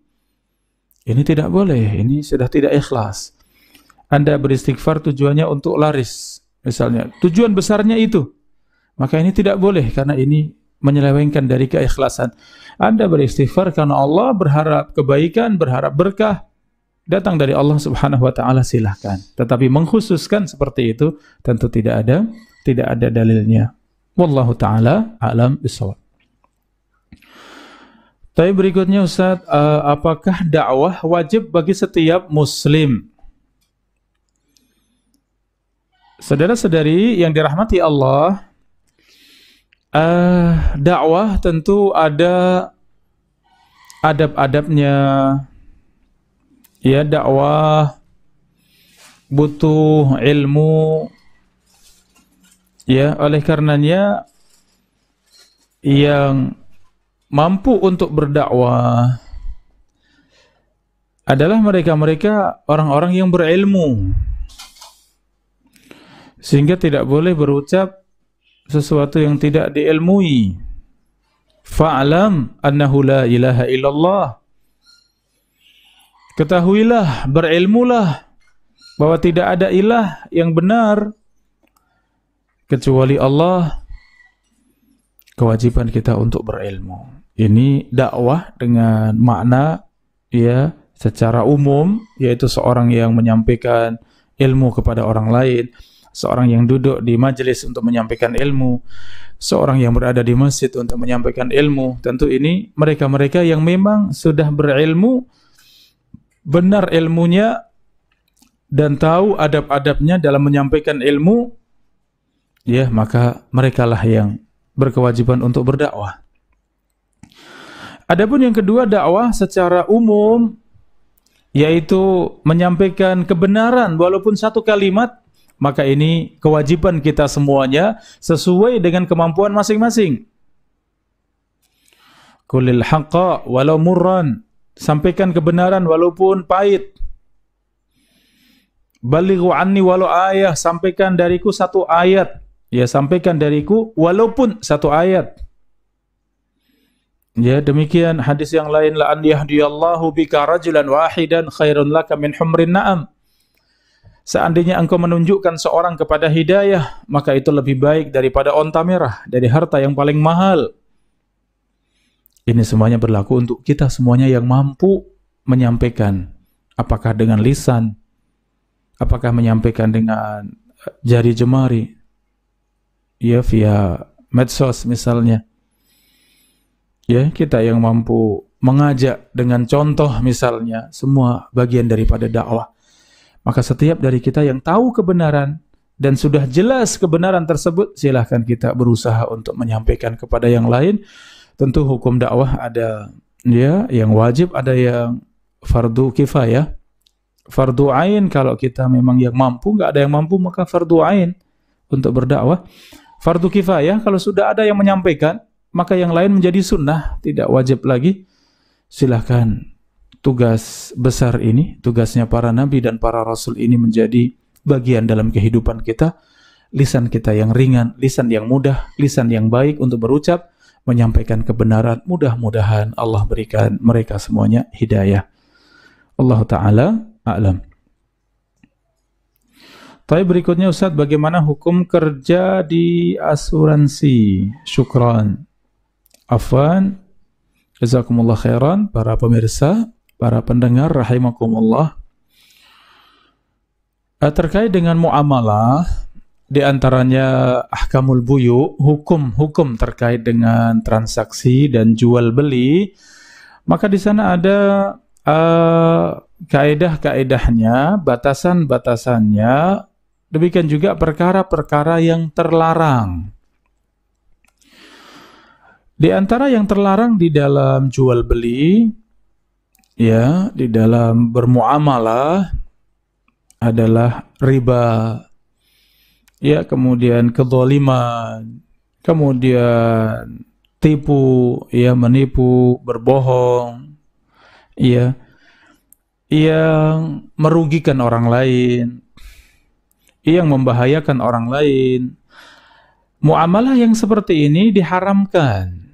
Ini tidak boleh. Ini sudah tidak ikhlas. Anda beristighfar tujuannya untuk laris. Misalnya, tujuan besarnya itu. Maka ini tidak boleh karena ini menyelewengkan dari keikhlasan. Anda beristighfar karena Allah berharap kebaikan, berharap berkah datang dari Allah Subhanahu wa taala silahkan. Tetapi mengkhususkan seperti itu tentu tidak ada tidak ada dalilnya. Wallahu taala alam bisawab. Tapi berikutnya Ustaz, uh, apakah dakwah wajib bagi setiap muslim? Saudara-saudari yang dirahmati Allah, uh, dakwah tentu ada adab-adabnya. Ya, dakwah butuh ilmu. Ya, oleh karenanya yang mampu untuk berdakwah adalah mereka-mereka orang-orang yang berilmu. Sehingga tidak boleh berucap sesuatu yang tidak diilmui. Fa'lam annahu la ilaha illallah. Ketahuilah, berilmulah bahwa tidak ada ilah yang benar kecuali Allah. Kewajiban kita untuk berilmu. Ini dakwah dengan makna ya secara umum yaitu seorang yang menyampaikan ilmu kepada orang lain seorang yang duduk di majelis untuk menyampaikan ilmu, seorang yang berada di masjid untuk menyampaikan ilmu. Tentu ini mereka-mereka yang memang sudah berilmu, benar ilmunya dan tahu adab-adabnya dalam menyampaikan ilmu, ya maka merekalah yang berkewajiban untuk berdakwah. Adapun yang kedua dakwah secara umum yaitu menyampaikan kebenaran walaupun satu kalimat maka ini kewajiban kita semuanya sesuai dengan kemampuan masing-masing. Kulil haqqa walau murran. Sampaikan kebenaran walaupun pahit. Balighu anni walau ayah. Sampaikan dariku satu ayat. Ya sampaikan dariku walaupun satu ayat. Ya demikian hadis yang lain la an yahdiyallahu bika rajulan wahidan khairun laka min humrin na'am. Seandainya engkau menunjukkan seorang kepada hidayah, maka itu lebih baik daripada onta merah, dari harta yang paling mahal. Ini semuanya berlaku untuk kita semuanya yang mampu menyampaikan. Apakah dengan lisan, apakah menyampaikan dengan eh, jari jemari, ya via medsos misalnya. Ya, kita yang mampu mengajak dengan contoh misalnya, semua bagian daripada dakwah. Maka setiap dari kita yang tahu kebenaran dan sudah jelas kebenaran tersebut, silahkan kita berusaha untuk menyampaikan kepada yang lain. Tentu hukum dakwah ada ya yang wajib, ada yang fardu kifayah. Fardu ain kalau kita memang yang mampu, nggak ada yang mampu maka fardu ain untuk berdakwah. Fardu kifayah kalau sudah ada yang menyampaikan, maka yang lain menjadi sunnah, tidak wajib lagi. Silahkan tugas besar ini, tugasnya para nabi dan para rasul ini menjadi bagian dalam kehidupan kita, lisan kita yang ringan, lisan yang mudah, lisan yang baik untuk berucap, menyampaikan kebenaran, mudah-mudahan Allah berikan mereka semuanya hidayah. Allah Ta'ala alam. Tapi berikutnya Ustaz, bagaimana hukum kerja di asuransi? Syukran. afan Jazakumullah khairan para pemirsa para pendengar rahimakumullah eh, terkait dengan muamalah di antaranya ahkamul buyu, hukum-hukum terkait dengan transaksi dan jual beli, maka di sana ada uh, kaedah-kaedahnya, batasan-batasannya, demikian juga perkara-perkara yang terlarang. Di antara yang terlarang di dalam jual beli ya di dalam bermuamalah adalah riba ya kemudian kedoliman kemudian tipu ya menipu berbohong ya yang merugikan orang lain yang membahayakan orang lain muamalah yang seperti ini diharamkan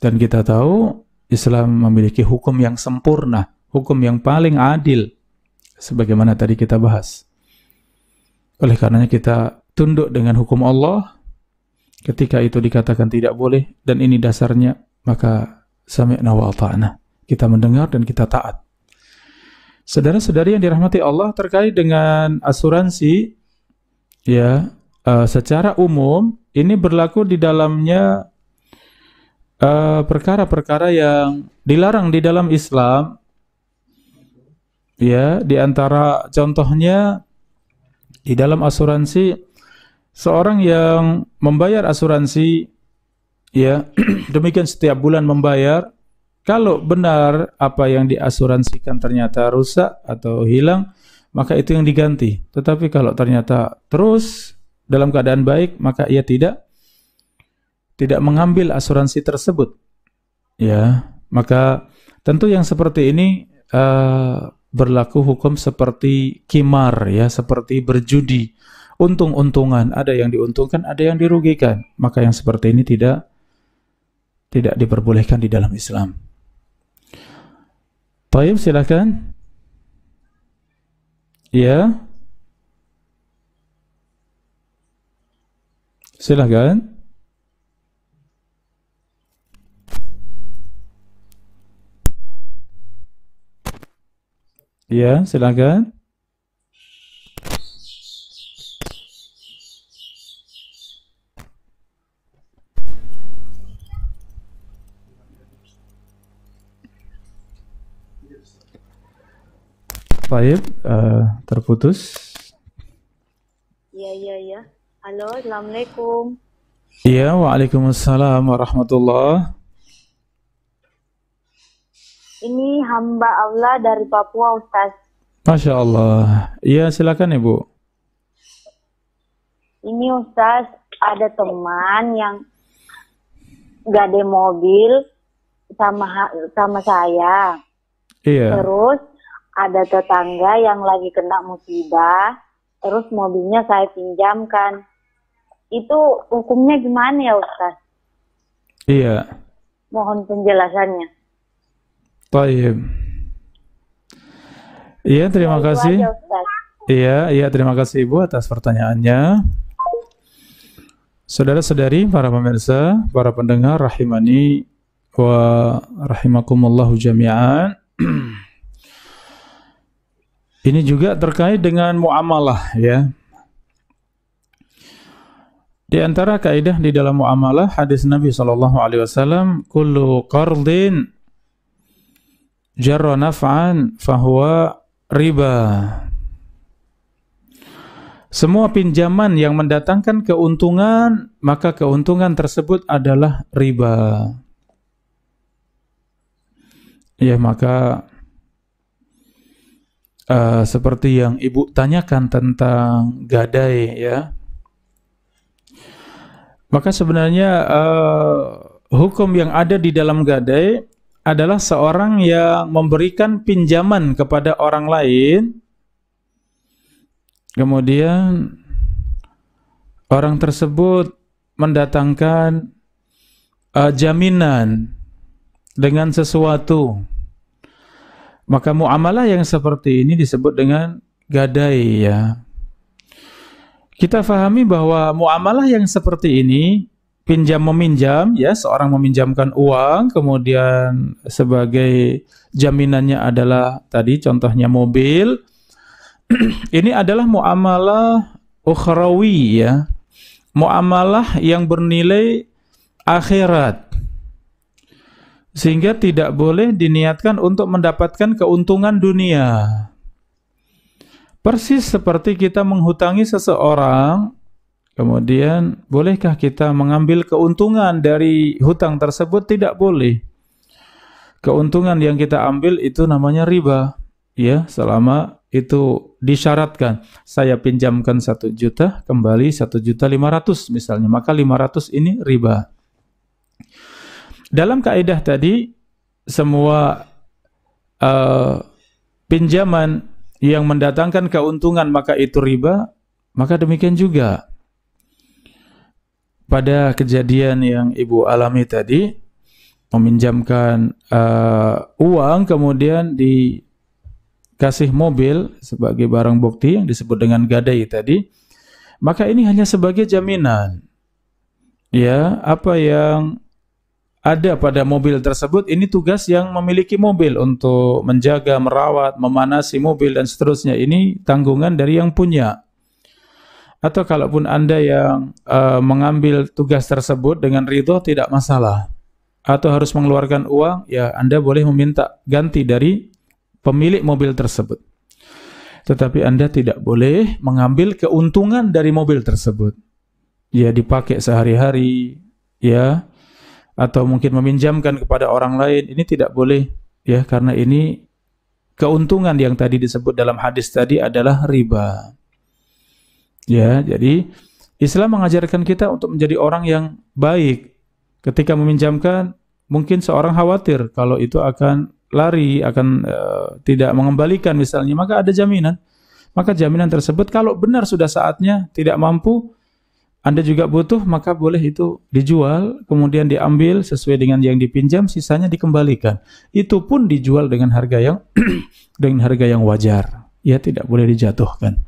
dan kita tahu Islam memiliki hukum yang sempurna, hukum yang paling adil, sebagaimana tadi kita bahas. Oleh karenanya kita tunduk dengan hukum Allah, ketika itu dikatakan tidak boleh, dan ini dasarnya, maka sami'na wa ta'na. Kita mendengar dan kita taat. Saudara-saudari yang dirahmati Allah terkait dengan asuransi, ya, eh, secara umum, ini berlaku di dalamnya Eh, perkara-perkara uh, yang dilarang di dalam Islam ya di antara contohnya di dalam asuransi seorang yang membayar asuransi ya demikian setiap bulan membayar kalau benar apa yang diasuransikan ternyata rusak atau hilang maka itu yang diganti tetapi kalau ternyata terus dalam keadaan baik maka ia tidak tidak mengambil asuransi tersebut, ya maka tentu yang seperti ini uh, berlaku hukum seperti kimar, ya seperti berjudi, untung-untungan, ada yang diuntungkan, ada yang dirugikan, maka yang seperti ini tidak tidak diperbolehkan di dalam Islam. Taib silakan. Ya. Silakan. Ya, silakan. Baik, uh, terputus. Ya, ya, ya. Halo, Assalamualaikum. Iya, Waalaikumsalam warahmatullahi ini hamba Allah dari Papua, Ustaz. Masya Allah. Iya, silakan Ibu. Ini Ustaz, ada teman yang gak ada mobil sama sama saya. Iya. Terus ada tetangga yang lagi kena musibah, terus mobilnya saya pinjamkan. Itu hukumnya gimana ya, Ustaz? Iya. Mohon penjelasannya. Taib. Iya, terima kasih. Iya, iya terima kasih Ibu atas pertanyaannya. Saudara-saudari, para pemirsa, para pendengar rahimani wa rahimakumullahu jami'an. Ini juga terkait dengan muamalah ya. Di antara kaidah di dalam muamalah hadis Nabi Shallallahu alaihi wasallam, qardin jarra naf'an fahuwa riba. Semua pinjaman yang mendatangkan keuntungan, maka keuntungan tersebut adalah riba. Ya, maka uh, seperti yang Ibu tanyakan tentang gadai ya. Maka sebenarnya uh, hukum yang ada di dalam gadai adalah seorang yang memberikan pinjaman kepada orang lain kemudian orang tersebut mendatangkan uh, jaminan dengan sesuatu maka muamalah yang seperti ini disebut dengan gadai ya kita fahami bahwa muamalah yang seperti ini pinjam meminjam ya seorang meminjamkan uang kemudian sebagai jaminannya adalah tadi contohnya mobil ini adalah muamalah ukhrawi ya muamalah yang bernilai akhirat sehingga tidak boleh diniatkan untuk mendapatkan keuntungan dunia persis seperti kita menghutangi seseorang Kemudian, bolehkah kita mengambil keuntungan dari hutang tersebut? Tidak boleh. Keuntungan yang kita ambil itu namanya riba. Ya, selama itu disyaratkan. Saya pinjamkan satu juta, kembali satu juta lima ratus misalnya. Maka lima ratus ini riba. Dalam kaidah tadi, semua uh, pinjaman yang mendatangkan keuntungan maka itu riba, maka demikian juga pada kejadian yang ibu alami tadi meminjamkan uh, uang kemudian dikasih mobil sebagai barang bukti yang disebut dengan gadai tadi maka ini hanya sebagai jaminan ya apa yang ada pada mobil tersebut ini tugas yang memiliki mobil untuk menjaga merawat memanasi mobil dan seterusnya ini tanggungan dari yang punya atau kalaupun Anda yang uh, mengambil tugas tersebut dengan ridho tidak masalah. Atau harus mengeluarkan uang, ya Anda boleh meminta ganti dari pemilik mobil tersebut. Tetapi Anda tidak boleh mengambil keuntungan dari mobil tersebut. Ya dipakai sehari-hari, ya atau mungkin meminjamkan kepada orang lain ini tidak boleh ya karena ini keuntungan yang tadi disebut dalam hadis tadi adalah riba Ya, jadi Islam mengajarkan kita untuk menjadi orang yang baik. Ketika meminjamkan, mungkin seorang khawatir kalau itu akan lari, akan e, tidak mengembalikan misalnya, maka ada jaminan. Maka jaminan tersebut kalau benar sudah saatnya tidak mampu, Anda juga butuh, maka boleh itu dijual, kemudian diambil sesuai dengan yang dipinjam, sisanya dikembalikan. Itu pun dijual dengan harga yang dengan harga yang wajar. Ya tidak boleh dijatuhkan.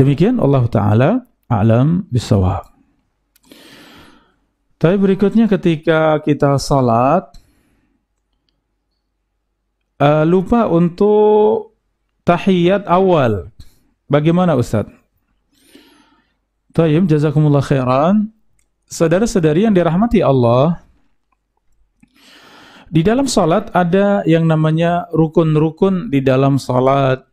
Demikian Allah Ta'ala alam bisawab. Tapi berikutnya ketika kita salat, uh, lupa untuk tahiyat awal. Bagaimana Ustaz? Tayyib, jazakumullah khairan. Saudara-saudari yang dirahmati Allah, di dalam salat ada yang namanya rukun-rukun di dalam salat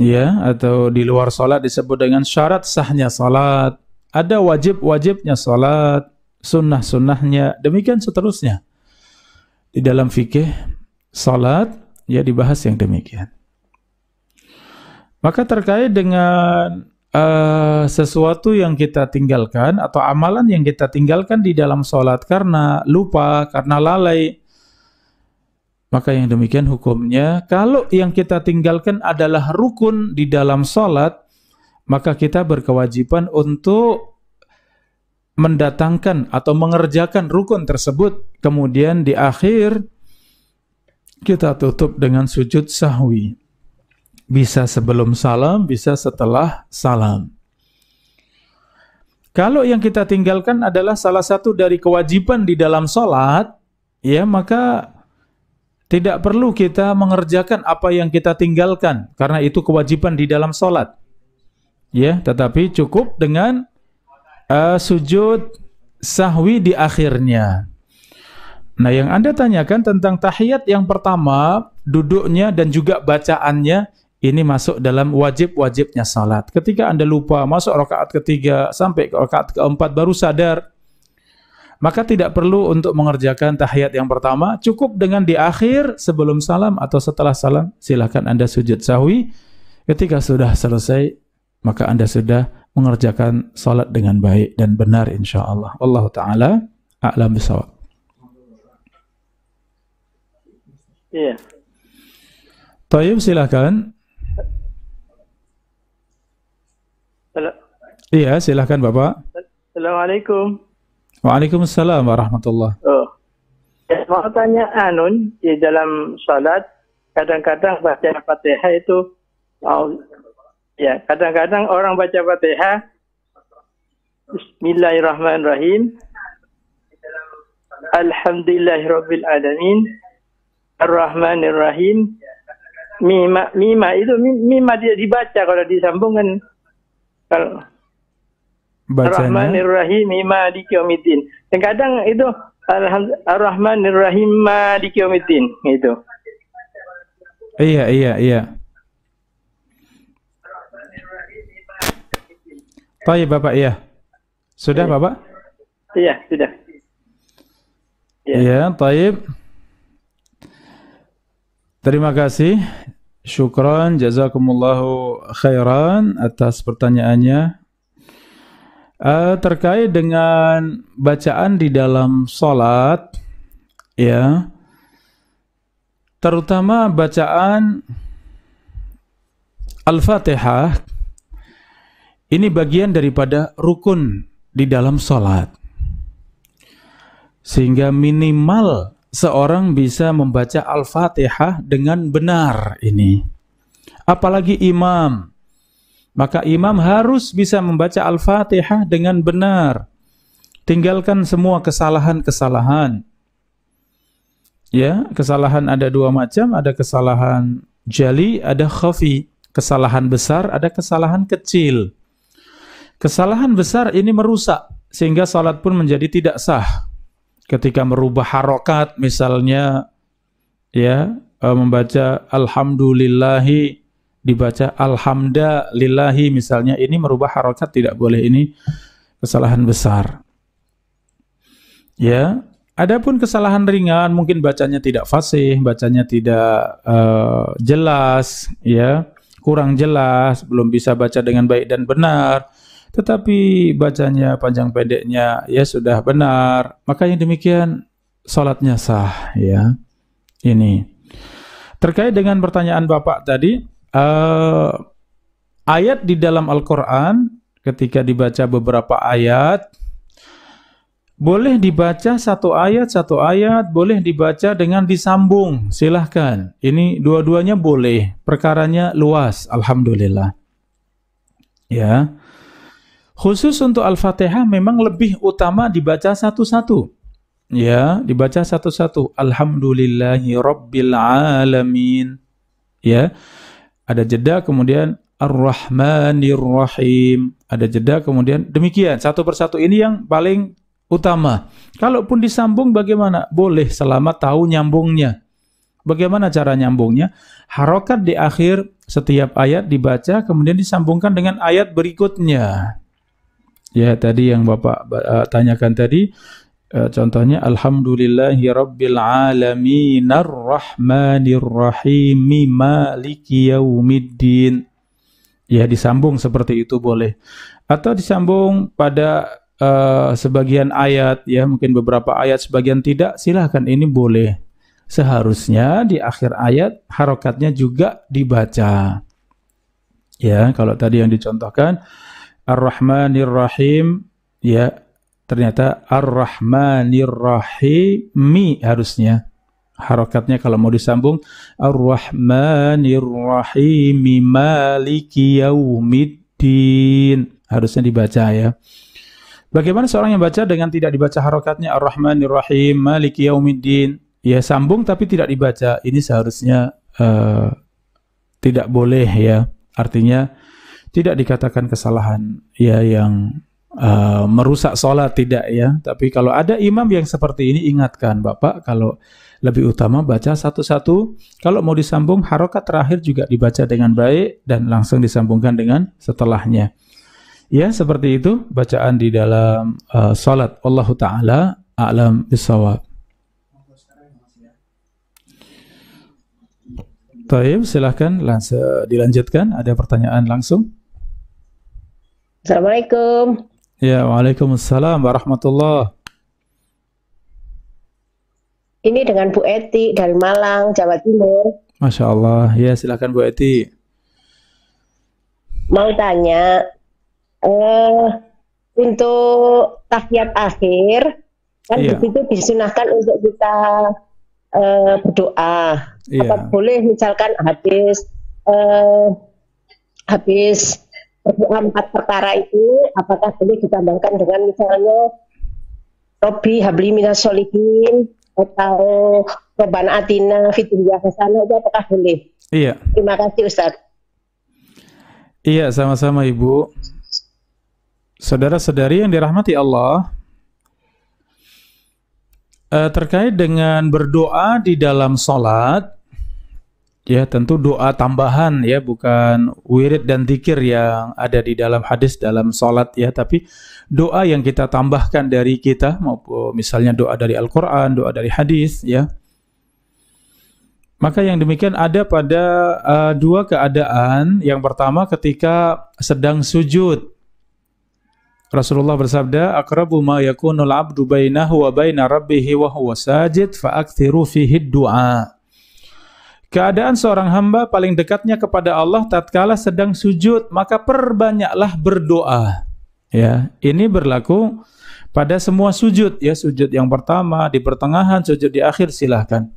ya atau di luar salat disebut dengan syarat sahnya salat ada wajib-wajibnya salat sunnah-sunnahnya demikian seterusnya di dalam fikih salat ya dibahas yang demikian maka terkait dengan uh, sesuatu yang kita tinggalkan atau amalan yang kita tinggalkan di dalam salat karena lupa karena lalai maka yang demikian hukumnya, kalau yang kita tinggalkan adalah rukun di dalam sholat, maka kita berkewajiban untuk mendatangkan atau mengerjakan rukun tersebut. Kemudian di akhir, kita tutup dengan sujud sahwi. Bisa sebelum salam, bisa setelah salam. Kalau yang kita tinggalkan adalah salah satu dari kewajiban di dalam sholat, ya maka tidak perlu kita mengerjakan apa yang kita tinggalkan karena itu kewajiban di dalam solat. Ya, tetapi cukup dengan uh, sujud sahwi di akhirnya. Nah, yang Anda tanyakan tentang tahiyat yang pertama, duduknya dan juga bacaannya ini masuk dalam wajib-wajibnya salat. Ketika Anda lupa masuk rakaat ketiga sampai ke rakaat keempat baru sadar, maka tidak perlu untuk mengerjakan tahiyat yang pertama, cukup dengan di akhir sebelum salam atau setelah salam silahkan Anda sujud sahwi. Ketika sudah selesai, maka Anda sudah mengerjakan salat dengan baik dan benar insya Allah. Allah Ta'ala a'lam bisawab. Iya. Tayyib silahkan. Halo. Iya silahkan Bapak. Assalamualaikum. Waalaikumsalam warahmatullah. Oh. Ya, mau tanya Anun di dalam salat kadang-kadang baca Fatihah itu oh, ya kadang-kadang orang baca Fatihah Bismillahirrahmanirrahim Alhamdulillahirrabbilalamin Ar-Rahmanirrahim Mima, mima itu mima dia dibaca kalau disambungkan kalau Rahmanir Rahim Maliki Yaumiddin. Dan kadang itu Ar-Rahmanir Rahim Maliki Yaumiddin gitu. Iya, iya, iya. Baik, Bapak, iya. Sudah, Bapak? Iya, sudah. Iya, ya, taib. Terima kasih. Syukran jazakumullahu khairan atas pertanyaannya. Uh, terkait dengan bacaan di dalam sholat, ya, terutama bacaan Al-Fatihah, ini bagian daripada rukun di dalam sholat. Sehingga minimal seorang bisa membaca Al-Fatihah dengan benar ini. Apalagi imam, maka imam harus bisa membaca Al-Fatihah dengan benar. Tinggalkan semua kesalahan-kesalahan. Ya, kesalahan ada dua macam, ada kesalahan jali, ada khafi. Kesalahan besar, ada kesalahan kecil. Kesalahan besar ini merusak sehingga salat pun menjadi tidak sah. Ketika merubah harokat misalnya ya eh, membaca alhamdulillahi dibaca alhamdulillahi misalnya ini merubah harokat tidak boleh ini kesalahan besar ya adapun kesalahan ringan mungkin bacanya tidak fasih bacanya tidak uh, jelas ya kurang jelas belum bisa baca dengan baik dan benar tetapi bacanya panjang pendeknya ya sudah benar maka yang demikian salatnya sah ya ini terkait dengan pertanyaan Bapak tadi uh, ayat di dalam Al-Quran ketika dibaca beberapa ayat boleh dibaca satu ayat satu ayat boleh dibaca dengan disambung silahkan ini dua-duanya boleh perkaranya luas alhamdulillah ya khusus untuk al-fatihah memang lebih utama dibaca satu-satu ya dibaca satu-satu alhamdulillahi rabbil alamin ya ada jeda kemudian Ar-Rahmanir Rahim. Ada jeda kemudian demikian satu persatu ini yang paling utama. Kalaupun disambung bagaimana? Boleh selama tahu nyambungnya. Bagaimana cara nyambungnya? Harokat di akhir setiap ayat dibaca kemudian disambungkan dengan ayat berikutnya. Ya tadi yang Bapak uh, tanyakan tadi Eh, contohnya alhamdulillahi rabbil alamin arrahmanir rahim maliki yaumiddin. Ya disambung seperti itu boleh. Atau disambung pada uh, sebagian ayat ya, mungkin beberapa ayat sebagian tidak, silahkan ini boleh. Seharusnya di akhir ayat harokatnya juga dibaca. Ya, kalau tadi yang dicontohkan ar Rahim ya Ternyata Ar-Rahmanir Rahimi harusnya. Harokatnya kalau mau disambung Ar-Rahmanir Rahimi Maliki Yaumiddin. Harusnya dibaca ya. Bagaimana seorang yang baca dengan tidak dibaca harokatnya Ar-Rahmanir Rahim Maliki Yaumiddin? Ya sambung tapi tidak dibaca. Ini seharusnya uh, tidak boleh ya. Artinya tidak dikatakan kesalahan ya yang uh, merusak sholat tidak ya. Tapi kalau ada imam yang seperti ini ingatkan Bapak kalau lebih utama baca satu-satu. Kalau mau disambung harokat terakhir juga dibaca dengan baik dan langsung disambungkan dengan setelahnya. Ya seperti itu bacaan di dalam uh, sholat. Allah Ta'ala a'lam bisawab. Taib, silahkan dilanjutkan. Ada pertanyaan langsung. Assalamualaikum. Ya, Waalaikumsalam warahmatullah. Ini dengan Bu Eti dari Malang, Jawa Timur. Masya Allah. Ya, silakan Bu Eti. Mau tanya, eh, untuk tahiyat akhir, kan iya. begitu disunahkan untuk kita eh, berdoa. Iya. Apa boleh misalkan habis eh, habis perbuatan empat perkara itu apakah boleh ditambahkan dengan misalnya Robi Habli Minas Solihin atau Roban Atina Fitriyah Hasanah itu apakah boleh? Iya. Terima kasih Ustaz. Iya, sama-sama Ibu. Saudara-saudari yang dirahmati Allah, eh, terkait dengan berdoa di dalam sholat, Ya tentu doa tambahan ya bukan wirid dan zikir yang ada di dalam hadis dalam sholat ya tapi doa yang kita tambahkan dari kita maupun misalnya doa dari Al-Quran doa dari hadis ya maka yang demikian ada pada uh, dua keadaan yang pertama ketika sedang sujud Rasulullah bersabda "Aqrabu ma yakunul abdu bainahu wa baina rabbihi wa huwa sajid fa'akthiru fihi ad du'a Keadaan seorang hamba paling dekatnya kepada Allah tatkala sedang sujud, maka perbanyaklah berdoa. Ya, ini berlaku pada semua sujud ya, sujud yang pertama, di pertengahan, sujud di akhir silahkan.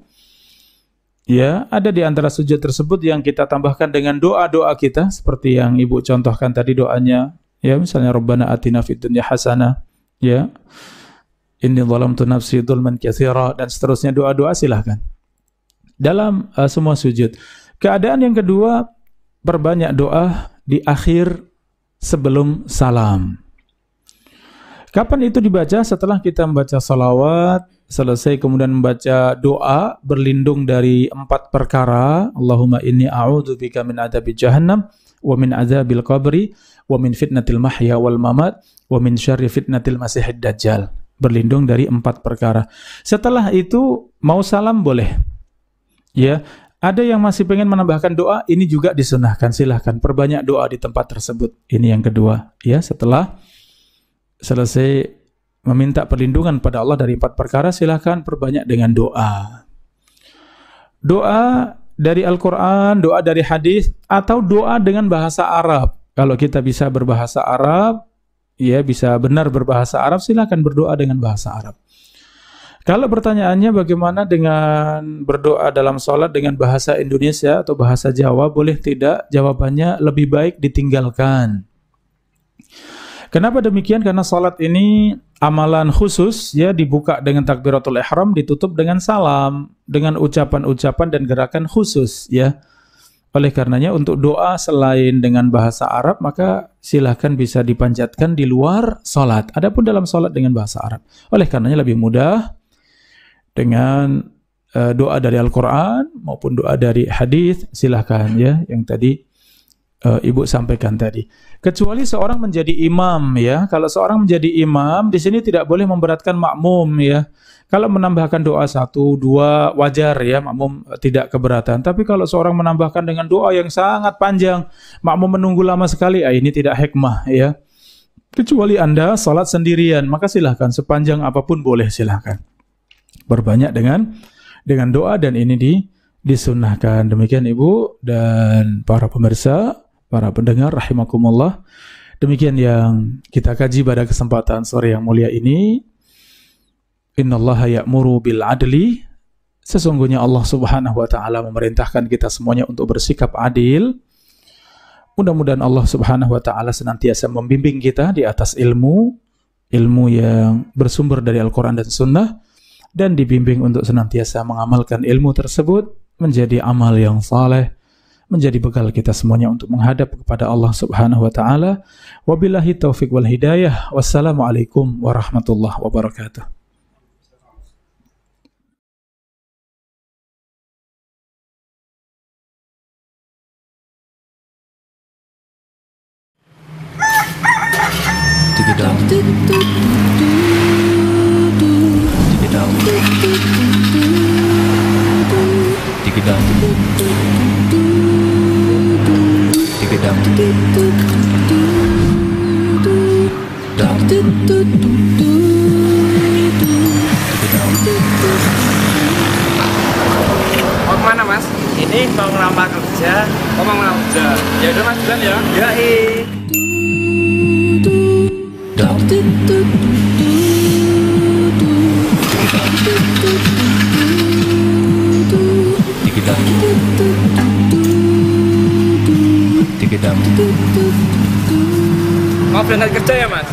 Ya, ada di antara sujud tersebut yang kita tambahkan dengan doa-doa kita seperti yang Ibu contohkan tadi doanya. Ya, misalnya Rabbana atina fid dunya hasanah, ya. Inni zalamtu nafsi dzulman katsira dan seterusnya doa-doa silahkan dalam uh, semua sujud. Keadaan yang kedua, perbanyak doa di akhir sebelum salam. Kapan itu dibaca? Setelah kita membaca salawat, selesai kemudian membaca doa berlindung dari empat perkara. Allahumma inni bika min adabi jahannam wa min al qabri wa min fitnatil mahya wal mamat wa min syari fitnatil masihid dajjal. Berlindung dari empat perkara. Setelah itu mau salam boleh. Ya, ada yang masih pengen menambahkan doa, ini juga disunahkan. Silahkan perbanyak doa di tempat tersebut. Ini yang kedua. Ya, setelah selesai meminta perlindungan pada Allah dari empat perkara, silahkan perbanyak dengan doa. Doa dari Al-Quran, doa dari hadis, atau doa dengan bahasa Arab. Kalau kita bisa berbahasa Arab, ya bisa benar berbahasa Arab, silahkan berdoa dengan bahasa Arab. Kalau pertanyaannya bagaimana dengan berdoa dalam sholat dengan bahasa Indonesia atau bahasa Jawa, boleh tidak? Jawabannya lebih baik ditinggalkan. Kenapa demikian? Karena sholat ini amalan khusus ya dibuka dengan takbiratul ihram, ditutup dengan salam, dengan ucapan-ucapan dan gerakan khusus ya. Oleh karenanya untuk doa selain dengan bahasa Arab maka silahkan bisa dipanjatkan di luar sholat. Adapun dalam sholat dengan bahasa Arab. Oleh karenanya lebih mudah dengan uh, doa dari Al-Qur'an maupun doa dari hadis silahkan ya yang tadi uh, Ibu sampaikan tadi. Kecuali seorang menjadi imam ya. Kalau seorang menjadi imam di sini tidak boleh memberatkan makmum ya. Kalau menambahkan doa satu, dua wajar ya makmum eh, tidak keberatan. Tapi kalau seorang menambahkan dengan doa yang sangat panjang, makmum menunggu lama sekali, ah ini tidak hikmah ya. Kecuali Anda salat sendirian, maka silahkan sepanjang apapun boleh silahkan. Berbanyak dengan dengan doa dan ini di disunahkan. Demikian Ibu dan para pemirsa, para pendengar rahimakumullah. Demikian yang kita kaji pada kesempatan sore yang mulia ini. Innallaha ya'muru bil adli. Sesungguhnya Allah Subhanahu wa taala memerintahkan kita semuanya untuk bersikap adil. Mudah-mudahan Allah Subhanahu wa taala senantiasa membimbing kita di atas ilmu, ilmu yang bersumber dari Al-Qur'an dan Sunnah dan dibimbing untuk senantiasa mengamalkan ilmu tersebut menjadi amal yang saleh menjadi bekal kita semuanya untuk menghadap kepada Allah Subhanahu wa taala. Wabillahi taufik wal hidayah. Wassalamualaikum warahmatullahi wabarakatuh. Tuk, tuk, tuk. tigang tiga dam mau kemana mas? ini mau ngelamar kerja oh mau ngelamar kerja ya udah mas jalan ya yoi dam digedam digedam mau berangkat kerja ya mas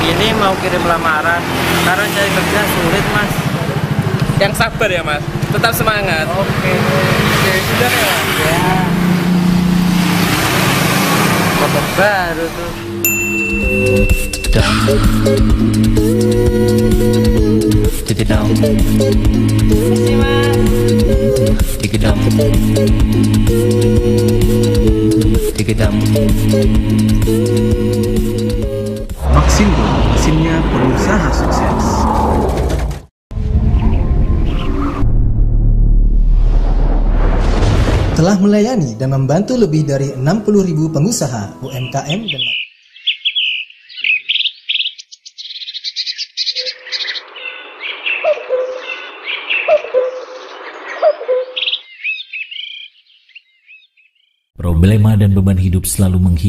ini mau kirim lamaran karena cari kerja sulit mas yang sabar ya mas tetap semangat oke okay. sudah ya mas ya motor baru tuh Dum. Take it down. Take it down. Take it mesinnya pengusaha sukses. Telah melayani dan membantu lebih dari 60.000 pengusaha, UMKM dan Problema dan beban hidup selalu menghiasi